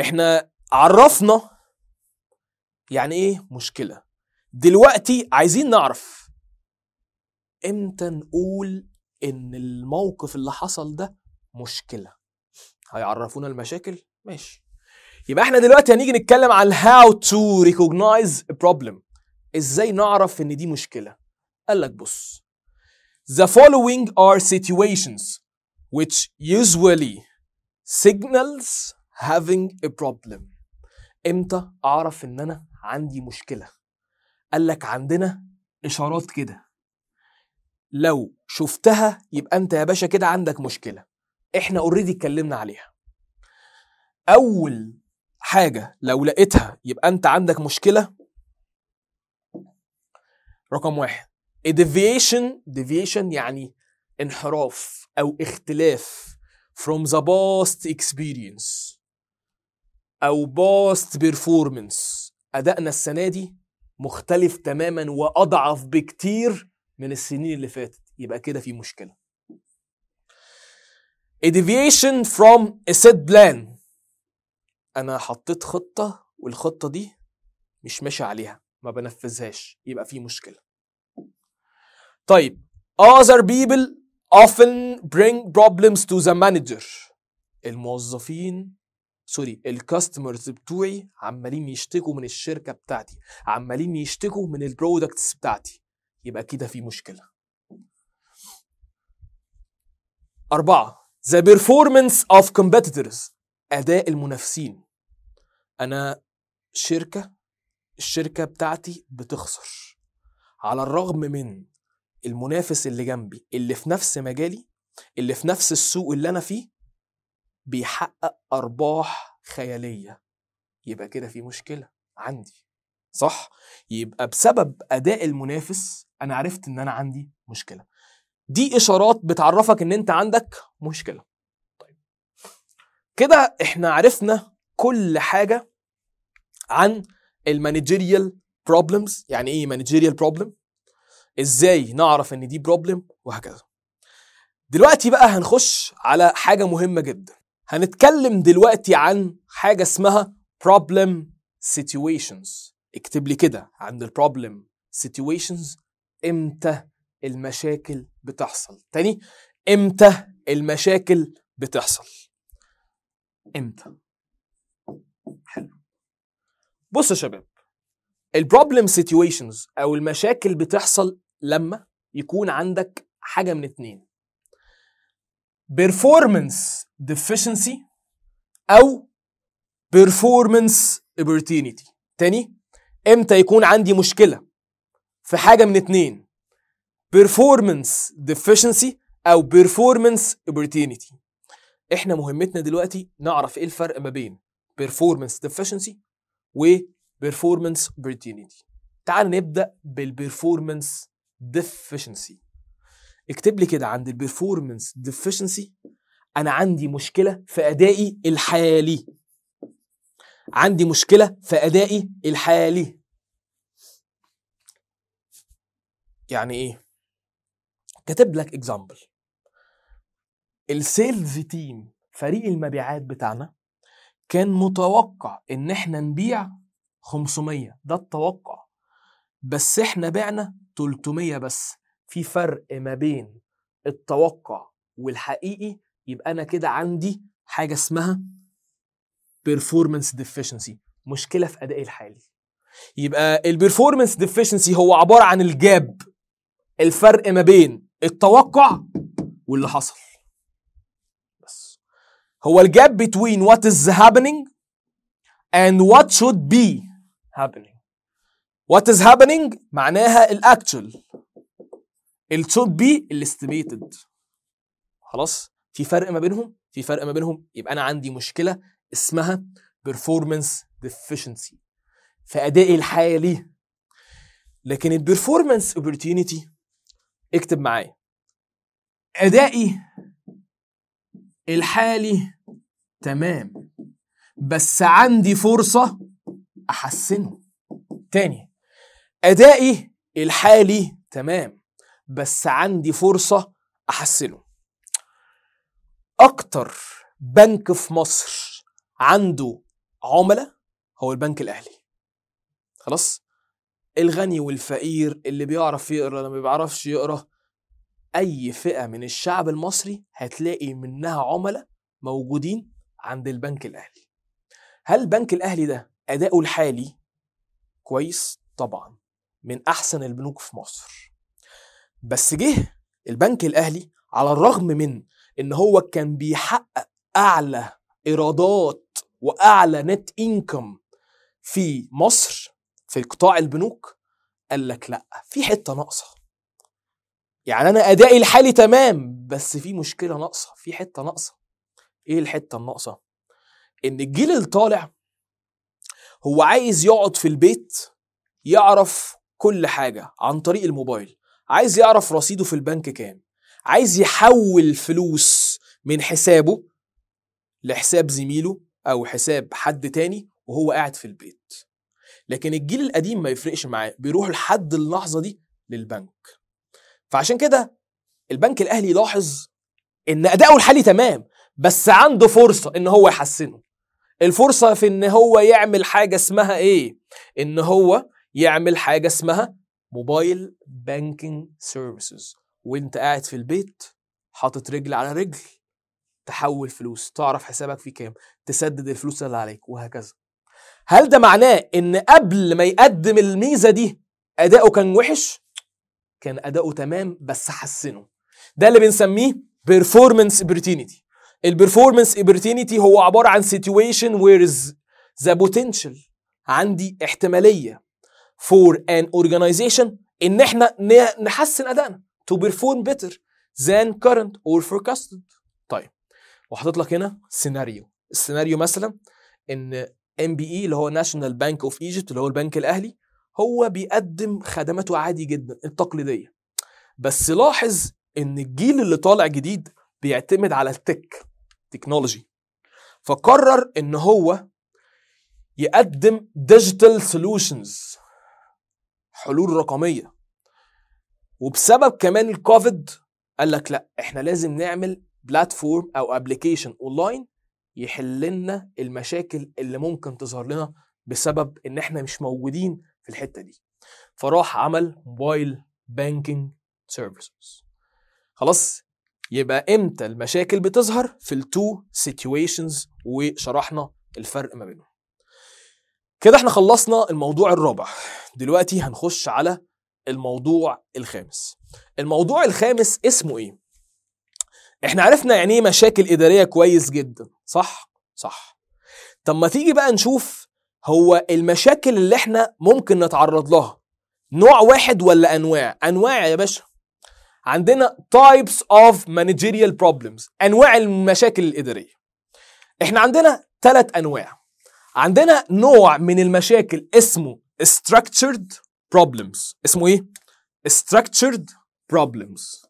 احنا عرفنا يعني ايه مشكله دلوقتي عايزين نعرف امتى نقول ان الموقف اللي حصل ده مشكله هيعرفونا المشاكل ماشي يبقى احنا دلوقتي هنيجي نتكلم عن how to recognize a problem ازاي نعرف ان دي مشكله قال لك بص the following are situations which usually signals having a problem امتى اعرف ان انا عندي مشكله قال لك عندنا اشارات كده لو شفتها يبقى انت يا باشا كده عندك مشكله احنا اوريدي اتكلمنا عليها اول حاجة لو لقيتها يبقى أنت عندك مشكلة رقم واحد a deviation deviation يعني انحراف أو اختلاف from the past experience أو past performance أدائنا السنة دي مختلف تماما وأضعف بكتير من السنين اللي فاتت يبقى كده في مشكلة a deviation from a set plan انا حطيت خطه والخطه دي مش ماشي عليها ما بنفذهاش يبقى في مشكله طيب other people often bring problems to the manager الموظفين سوري الكاستمرز بتوعي عمالين يشتكوا من الشركه بتاعتي عمالين يشتكوا من البرودكتس بتاعتي يبقى كده في مشكله أربعة The performance of competitors أداء المنافسين انا شركه الشركه بتاعتي بتخسر على الرغم من المنافس اللي جنبي اللي في نفس مجالي اللي في نفس السوق اللي انا فيه بيحقق ارباح خياليه يبقى كده في مشكله عندي صح يبقى بسبب اداء المنافس انا عرفت ان انا عندي مشكله دي اشارات بتعرفك ان انت عندك مشكله طيب كده احنا عرفنا كل حاجه عن المانجيريال بروبلمز يعني ايه مانجيريال بروبلم ازاي نعرف ان دي بروبلم وهكذا دلوقتي بقى هنخش على حاجه مهمه جدا هنتكلم دلوقتي عن حاجه اسمها بروبلم سيتويشنز اكتب لي كده عند البروبلم سيتويشنز امتى المشاكل بتحصل تاني امتى المشاكل بتحصل امتى حلو يا شباب البروبلم سيتويشنز او المشاكل بتحصل لما يكون عندك حاجه من اتنين بيرفورمانس ديفيشنسي او بيرفورمانس opportunity تاني امتى يكون عندي مشكله في حاجه من اتنين بيرفورمانس ديفيشنسي او بيرفورمانس opportunity احنا مهمتنا دلوقتي نعرف ايه الفرق ما بين performance deficiency و performance opportunity تعال نبدا بالperformance deficiency اكتب لي كده عند البيرفورمانس ديفيشنسي انا عندي مشكله في ادائي الحالي عندي مشكله في ادائي الحالي يعني ايه كاتب لك اكزامبل السيلز تيم فريق المبيعات بتاعنا كان متوقع ان احنا نبيع 500 ده التوقع بس احنا بعنا 300 بس في فرق ما بين التوقع والحقيقي يبقى انا كده عندي حاجه اسمها performance deficiency مشكله في ادائي الحالي يبقى البرفورمانس ديفيشنسي هو عباره عن الجاب الفرق ما بين التوقع واللي حصل هو الجاب بين what is happening and what should be happening what is happening معناها الاكتشوال ال should be الاستيميتد خلاص في فرق ما بينهم في فرق ما بينهم يبقى انا عندي مشكله اسمها performance deficiency في ادائي الحالي لكن performance opportunity اكتب معايا ادائي الحالي تمام بس عندي فرصة أحسنه تاني أدائي الحالي تمام بس عندي فرصة أحسنه أكتر بنك في مصر عنده عملاء هو البنك الأهلي خلاص الغني والفقير اللي بيعرف يقرا اللي ما بيعرفش يقرا اي فئه من الشعب المصري هتلاقي منها عملاء موجودين عند البنك الاهلي هل البنك الاهلي ده اداؤه الحالي كويس طبعا من احسن البنوك في مصر بس جه البنك الاهلي على الرغم من ان هو كان بيحقق اعلى ايرادات واعلى نت انكم في مصر في قطاع البنوك قال لك لا في حته ناقصه يعني انا ادائي الحالي تمام بس في مشكله ناقصه في حته ناقصه ايه الحته الناقصه ان الجيل الطالع هو عايز يقعد في البيت يعرف كل حاجه عن طريق الموبايل عايز يعرف رصيده في البنك كام عايز يحول فلوس من حسابه لحساب زميله او حساب حد تاني وهو قاعد في البيت لكن الجيل القديم ما يفرقش معاه بيروح لحد اللحظه دي للبنك فعشان كده البنك الاهلي لاحظ ان اداؤه الحالي تمام بس عنده فرصه ان هو يحسنه الفرصه في ان هو يعمل حاجه اسمها ايه ان هو يعمل حاجه اسمها موبايل بانكينج سيرفيسز وانت قاعد في البيت حاطط رجل على رجل تحول فلوس تعرف حسابك فيه كام تسدد الفلوس اللي عليك وهكذا هل ده معناه ان قبل ما يقدم الميزه دي اداؤه كان وحش كان اداؤه تمام بس حسنه ده اللي بنسميه performance opportunity البيرفورمانس opportunity هو عباره عن situation where the potential عندي احتماليه for an organization ان احنا نحسن ادائنا to perform better than current or forecasted طيب وحاطط لك هنا سيناريو السيناريو مثلا ان ام بي اي اللي هو ناشونال بانك اوف ايجيبت اللي هو البنك الاهلي هو بيقدم خدماته عادي جدا التقليديه بس لاحظ ان الجيل اللي طالع جديد بيعتمد على التك تكنولوجي فقرر ان هو يقدم ديجيتال سولوشنز حلول رقميه وبسبب كمان الكوفيد قال لك لا احنا لازم نعمل بلاتفورم او ابلكيشن اونلاين يحل لنا المشاكل اللي ممكن تظهر لنا بسبب ان احنا مش موجودين في الحته دي فراح عمل موبايل بانكينج سيرفيسز خلاص يبقى امتى المشاكل بتظهر في التو سيتويشنز وشرحنا الفرق ما بينهم كده احنا خلصنا الموضوع الرابع دلوقتي هنخش على الموضوع الخامس الموضوع الخامس اسمه ايه احنا عرفنا يعني ايه مشاكل اداريه كويس جدا صح صح طب ما تيجي بقى نشوف هو المشاكل اللي احنا ممكن نتعرض لها نوع واحد ولا انواع انواع يا باشا عندنا types of managerial problems انواع المشاكل الاداريه احنا عندنا ثلاث انواع عندنا نوع من المشاكل اسمه structured problems اسمه ايه structured problems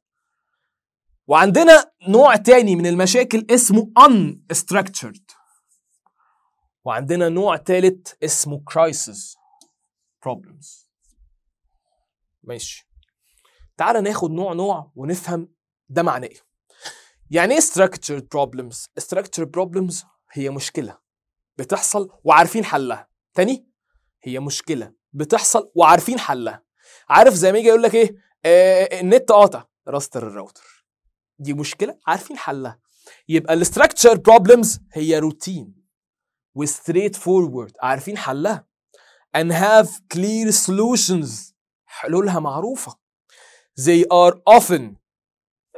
وعندنا نوع تاني من المشاكل اسمه unstructured وعندنا نوع تالت اسمه crisis problems ماشي تعال ناخد نوع نوع ونفهم ده معناه ايه يعني ايه structured problems structured problems هي مشكله بتحصل وعارفين حلها تاني هي مشكله بتحصل وعارفين حلها عارف زي ما يجي يقول لك ايه آه، النت قاطع راستر الراوتر دي مشكله عارفين حلها يبقى الاستراكشر بروبلمز هي روتين وستريت فورورد عارفين حلها and have clear solutions حلولها معروفة they are often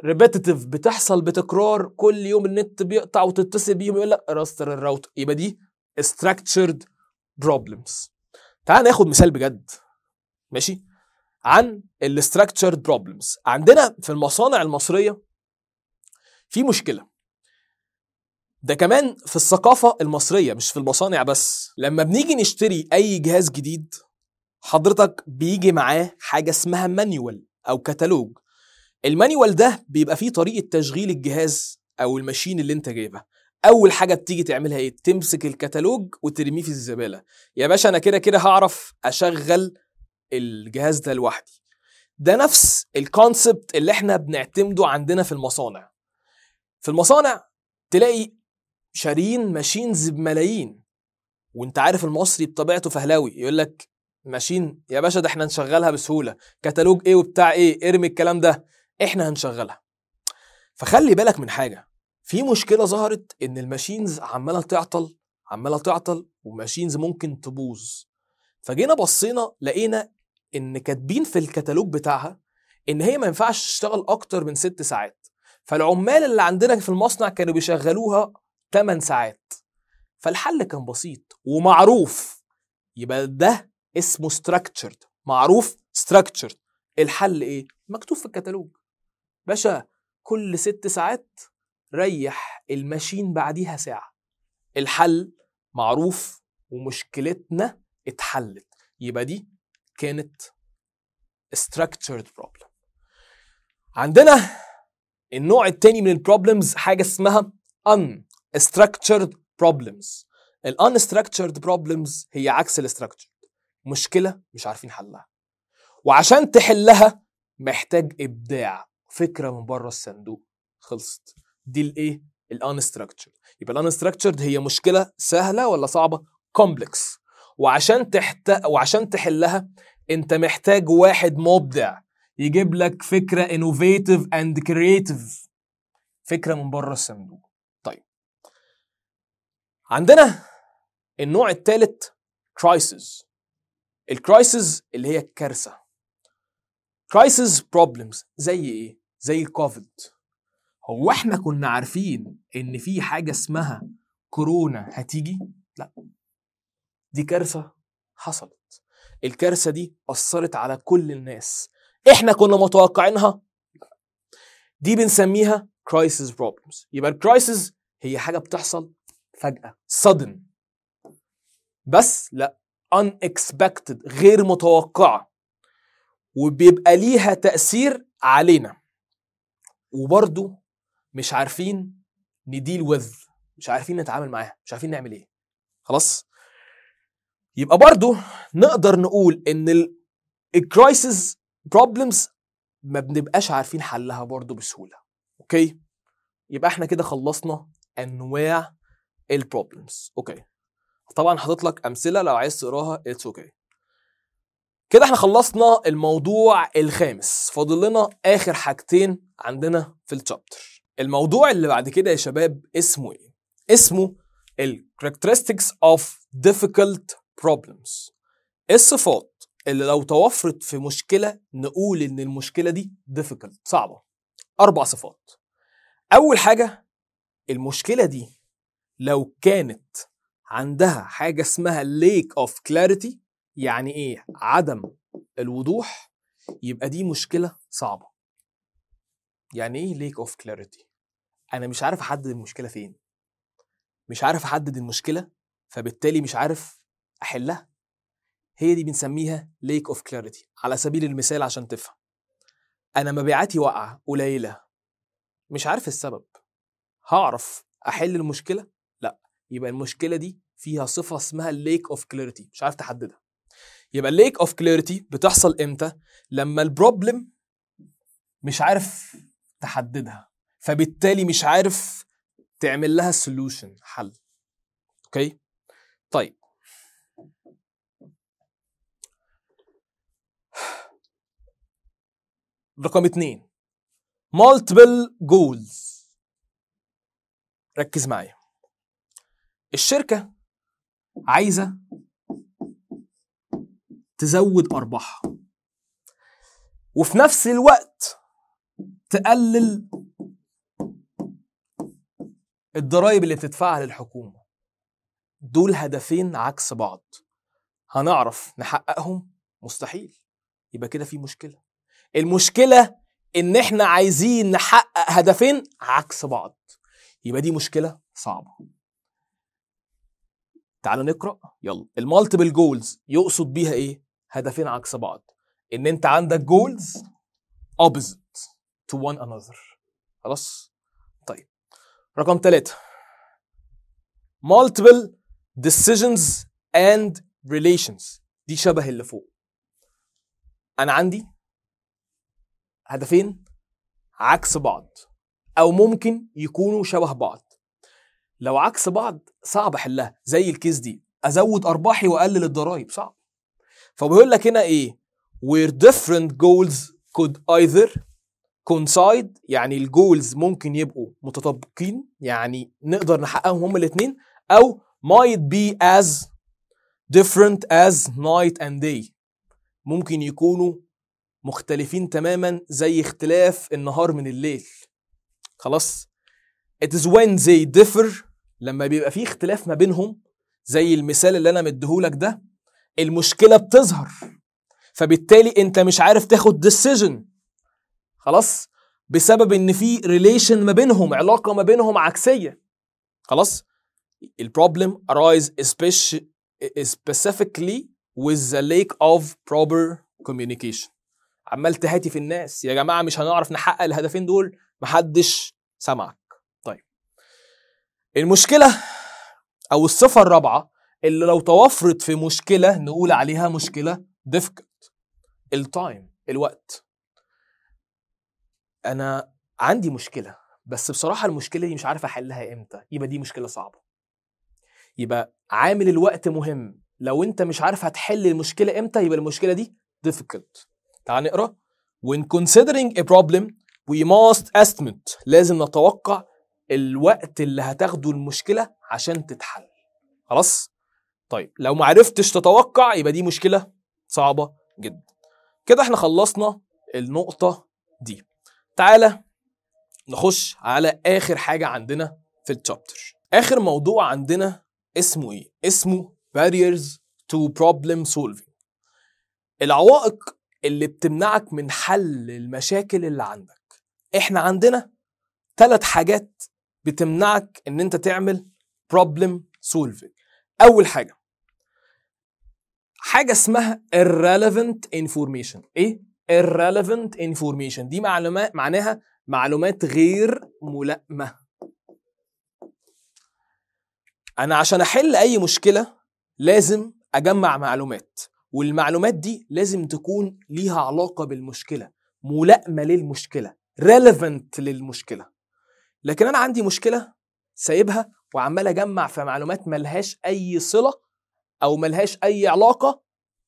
repetitive بتحصل بتكرار كل يوم النت بيقطع وتتصل بيهم يقول لك راستر الراوت يبقى دي structured problems تعال ناخد مثال بجد ماشي عن الستراكتشرد بروبلمز عندنا في المصانع المصريه في مشكله ده كمان في الثقافة المصرية مش في المصانع بس لما بنيجي نشتري أي جهاز جديد حضرتك بيجي معاه حاجة اسمها مانيوال أو كتالوج المانيوال ده بيبقى فيه طريقة تشغيل الجهاز أو الماشين اللي أنت جايبها أول حاجة بتيجي تعملها إيه؟ تمسك الكتالوج وترميه في الزبالة يا باشا أنا كده كده هعرف أشغل الجهاز ده لوحدي ده نفس الكونسبت اللي احنا بنعتمده عندنا في المصانع في المصانع تلاقي شارين ماشينز بملايين وانت عارف المصري بطبيعته فهلاوي يقول لك ماشين يا باشا ده احنا نشغلها بسهوله كتالوج ايه وبتاع ايه ارمي الكلام ده احنا هنشغلها فخلي بالك من حاجه في مشكله ظهرت ان الماشينز عماله تعطل عماله تعطل وماشينز ممكن تبوظ فجينا بصينا لقينا ان كاتبين في الكتالوج بتاعها ان هي ما ينفعش تشتغل اكتر من ست ساعات فالعمال اللي عندنا في المصنع كانوا بيشغلوها 8 ساعات فالحل كان بسيط ومعروف يبقى ده اسمه ستراكتشرد معروف ستراكتشرد الحل ايه مكتوب في الكتالوج باشا كل ست ساعات ريح الماشين بعديها ساعه الحل معروف ومشكلتنا اتحلت يبقى دي كانت structured problem عندنا النوع التاني من البروبلمز حاجه اسمها un structured problems ال unstructured problems هي عكس ال structured مشكلة مش عارفين حلها وعشان تحلها محتاج إبداع فكرة من بره الصندوق خلصت دي الايه ال unstructured يبقى ال unstructured هي مشكلة سهلة ولا صعبة complex وعشان تحت وعشان تحلها انت محتاج واحد مبدع يجيب لك فكرة innovative and creative فكرة من بره الصندوق عندنا النوع الثالث crisis الكرايسز اللي هي الكارثه crisis problems زي ايه زي الكوفيد هو احنا كنا عارفين ان في حاجه اسمها كورونا هتيجي لا دي كارثه حصلت الكارثه دي اثرت على كل الناس احنا كنا متوقعينها دي بنسميها crisis problems يبقى الكرايسز هي حاجه بتحصل فجأة sudden بس لا unexpected غير متوقعة وبيبقى ليها تأثير علينا وبرضه مش عارفين نديل وذ مش عارفين نتعامل معاها مش عارفين نعمل ايه خلاص يبقى برضه نقدر نقول ان crisis بروبلمز ما بنبقاش عارفين حلها برضه بسهوله اوكي يبقى احنا كده خلصنا انواع البروبلمز اوكي طبعا حاطط لك امثله لو عايز تقراها اتس اوكي كده احنا خلصنا الموضوع الخامس فاضل لنا اخر حاجتين عندنا في التشابتر الموضوع اللي بعد كده يا شباب اسمه ايه اسمه ال characteristics of difficult problems الصفات اللي لو توفرت في مشكله نقول ان المشكله دي difficult صعبه اربع صفات اول حاجه المشكله دي لو كانت عندها حاجة اسمها ليك اوف كلاريتي يعني ايه عدم الوضوح يبقى دي مشكلة صعبة يعني ايه ليك اوف كلاريتي انا مش عارف احدد المشكلة فين مش عارف احدد المشكلة فبالتالي مش عارف احلها هي دي بنسميها ليك اوف كلاريتي على سبيل المثال عشان تفهم انا مبيعاتي واقعة قليلة مش عارف السبب هعرف احل المشكلة يبقى المشكله دي فيها صفه اسمها الليك اوف كلاريتي مش عارف تحددها يبقى الليك اوف كلاريتي بتحصل امتى لما البروبلم مش عارف تحددها فبالتالي مش عارف تعمل لها سولوشن حل اوكي طيب رقم اتنين مالتيبل جولز ركز معايا الشركه عايزه تزود ارباحها وفي نفس الوقت تقلل الضرائب اللي بتدفعها للحكومه دول هدفين عكس بعض هنعرف نحققهم مستحيل يبقى كده في مشكله المشكله ان احنا عايزين نحقق هدفين عكس بعض يبقى دي مشكله صعبه تعالوا نقرا يلا المالتيبل جولز يقصد بيها ايه هدفين عكس بعض ان انت عندك جولز اوبزيت تو وان انذر خلاص طيب رقم ثلاثة multiple decisions and relations دي شبه اللي فوق انا عندي هدفين عكس بعض او ممكن يكونوا شبه بعض لو عكس بعض صعب احلها زي الكيس دي ازود ارباحي واقلل الضرايب صعب فبيقول لك هنا ايه where different goals could either coincide يعني الجولز ممكن يبقوا متطابقين يعني نقدر نحققهم هما الاثنين او might be as different as night and day ممكن يكونوا مختلفين تماما زي اختلاف النهار من الليل خلاص it is when they differ لما بيبقى في اختلاف ما بينهم زي المثال اللي انا مديهولك ده المشكله بتظهر فبالتالي انت مش عارف تاخد ديسيجن خلاص بسبب ان في ريليشن ما بينهم علاقه ما بينهم عكسيه خلاص البروبلم ارايز سبيسيفيكلي with the lack of proper communication عمال تهاتي في الناس يا جماعه مش هنعرف نحقق الهدفين دول محدش سمعك المشكلة أو الصفة الرابعة اللي لو توفرت في مشكلة نقول عليها مشكلة difficult التايم الوقت أنا عندي مشكلة بس بصراحة المشكلة دي مش عارف أحلها إمتى يبقى دي مشكلة صعبة يبقى عامل الوقت مهم لو أنت مش عارف هتحل المشكلة إمتى يبقى المشكلة دي difficult تعال نقرأ When considering a problem we must estimate لازم نتوقع الوقت اللي هتاخده المشكله عشان تتحل خلاص طيب لو ما عرفتش تتوقع يبقى دي مشكله صعبه جدا كده احنا خلصنا النقطه دي تعالى نخش على اخر حاجه عندنا في التشابتر اخر موضوع عندنا اسمه ايه اسمه barriers to problem solving العوائق اللي بتمنعك من حل المشاكل اللي عندك احنا عندنا ثلاث حاجات بتمنعك ان انت تعمل بروبلم سولفنج اول حاجه حاجه اسمها irrelevant information ايه irrelevant information دي معلومات معناها معلومات غير ملائمه انا عشان احل اي مشكله لازم اجمع معلومات والمعلومات دي لازم تكون ليها علاقه بالمشكله ملائمه للمشكله relevant للمشكله لكن انا عندي مشكله سايبها وعمال اجمع في معلومات ملهاش اي صله او ملهاش اي علاقه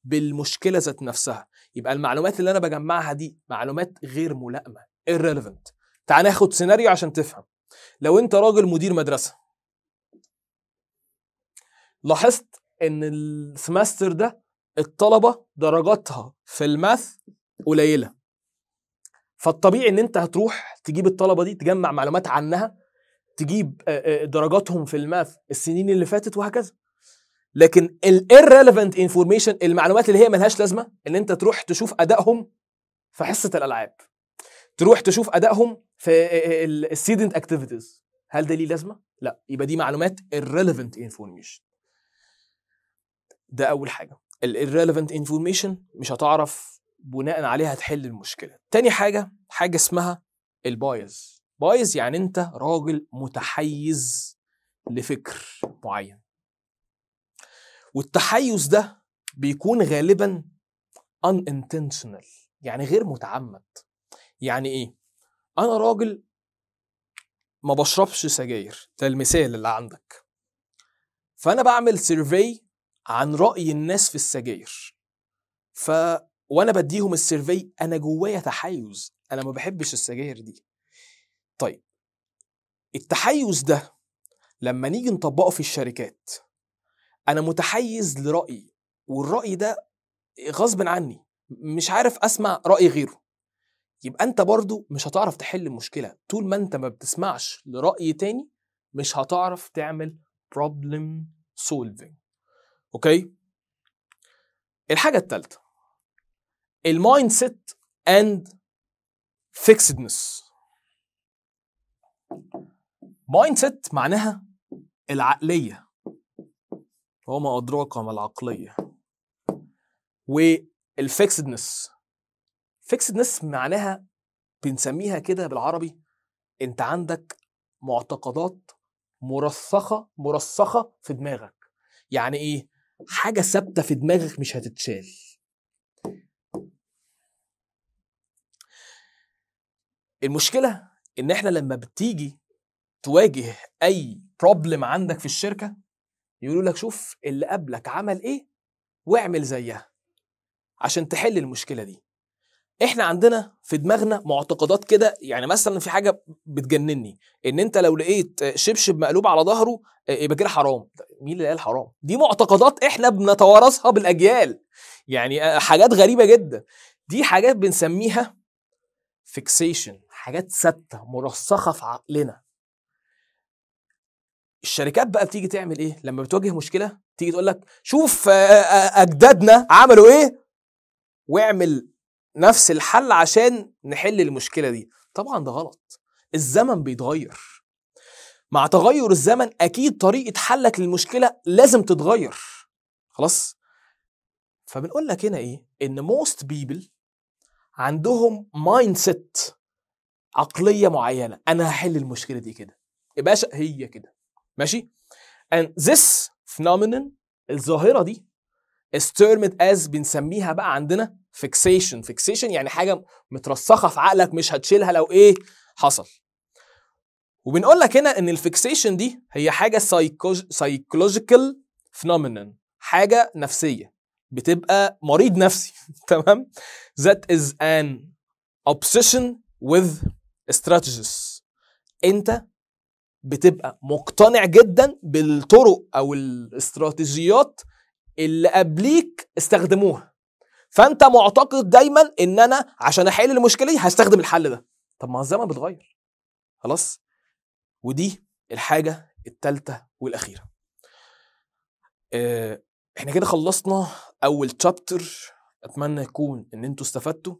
بالمشكله ذات نفسها يبقى المعلومات اللي انا بجمعها دي معلومات غير ملائمه irrelevant تعال ناخد سيناريو عشان تفهم لو انت راجل مدير مدرسه لاحظت ان السمستر ده الطلبه درجاتها في الماث قليله فالطبيعي ان انت هتروح تجيب الطلبه دي تجمع معلومات عنها تجيب درجاتهم في الماث السنين اللي فاتت وهكذا لكن irrelevant انفورميشن المعلومات اللي هي ملهاش لازمه ان انت تروح تشوف ادائهم في حصه الالعاب تروح تشوف ادائهم في student اكتيفيتيز هل ده ليه لازمه لا يبقى دي معلومات irrelevant انفورميشن ده اول حاجه الirrelevant انفورميشن مش هتعرف بناء عليها هتحل المشكله تاني حاجه حاجه اسمها البايز بايز يعني انت راجل متحيز لفكر معين والتحيز ده بيكون غالبا unintentional يعني غير متعمد يعني ايه انا راجل ما بشربش سجاير ده المثال اللي عندك فانا بعمل سيرفي عن راي الناس في السجاير ف وانا بديهم السيرفي انا جوايا تحيز انا ما بحبش السجاير دي طيب التحيز ده لما نيجي نطبقه في الشركات انا متحيز لرايي والراي ده غصب عني مش عارف اسمع راي غيره يبقى انت برضو مش هتعرف تحل المشكله طول ما انت ما بتسمعش لراي تاني مش هتعرف تعمل problem solving اوكي الحاجه الثالثه المايند سيت اند فيكسدنس مايند سيت معناها العقليه وما ادراك ما العقليه والفيكسدنس فيكسدنس معناها بنسميها كده بالعربي انت عندك معتقدات مرسخه مرسخه في دماغك يعني ايه حاجه ثابته في دماغك مش هتتشال المشكله ان احنا لما بتيجي تواجه اي بروبلم عندك في الشركه يقولوا لك شوف اللي قبلك عمل ايه واعمل زيها عشان تحل المشكله دي احنا عندنا في دماغنا معتقدات كده يعني مثلا في حاجه بتجنني ان انت لو لقيت شبشب مقلوب على ظهره آه، يبقى كده حرام طيب مين اللي قال حرام دي معتقدات احنا بنتوارثها بالاجيال يعني آه، حاجات غريبه جدا دي حاجات بنسميها فيكسيشن حاجات ثابته مرسخه في عقلنا الشركات بقى بتيجي تعمل ايه لما بتواجه مشكله تيجي تقول لك شوف اجدادنا عملوا ايه واعمل نفس الحل عشان نحل المشكله دي طبعا ده غلط الزمن بيتغير مع تغير الزمن اكيد طريقه حلك للمشكله لازم تتغير خلاص فبنقول لك هنا ايه ان موست بيبل عندهم مايند سيت عقليه معينه انا هحل المشكله دي كده يا باشا هي كده ماشي and this phenomenon الظاهره دي is termed as بنسميها بقى عندنا fixation fixation يعني حاجه مترسخه في عقلك مش هتشيلها لو ايه حصل وبنقول لك هنا ان الفيكسيشن دي هي حاجه سايكولوجيكال فينومينون حاجه نفسيه بتبقى مريض نفسي تمام that is an obsession with استراتيجيز انت بتبقى مقتنع جدا بالطرق او الاستراتيجيات اللي قبليك استخدموها فانت معتقد دايما ان انا عشان احل المشكله دي هستخدم الحل ده طب ما الزمن بتغير خلاص ودي الحاجه الثالثه والاخيره آه، احنا كده خلصنا اول تشابتر اتمنى يكون ان انتوا استفدتوا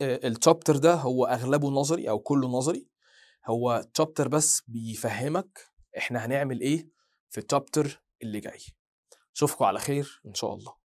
آه، التشابتر ده هو اغلبه نظري او كله نظري هو تشابتر بس بيفهمك احنا هنعمل ايه في التشابتر اللي جاي اشوفكم على خير ان شاء الله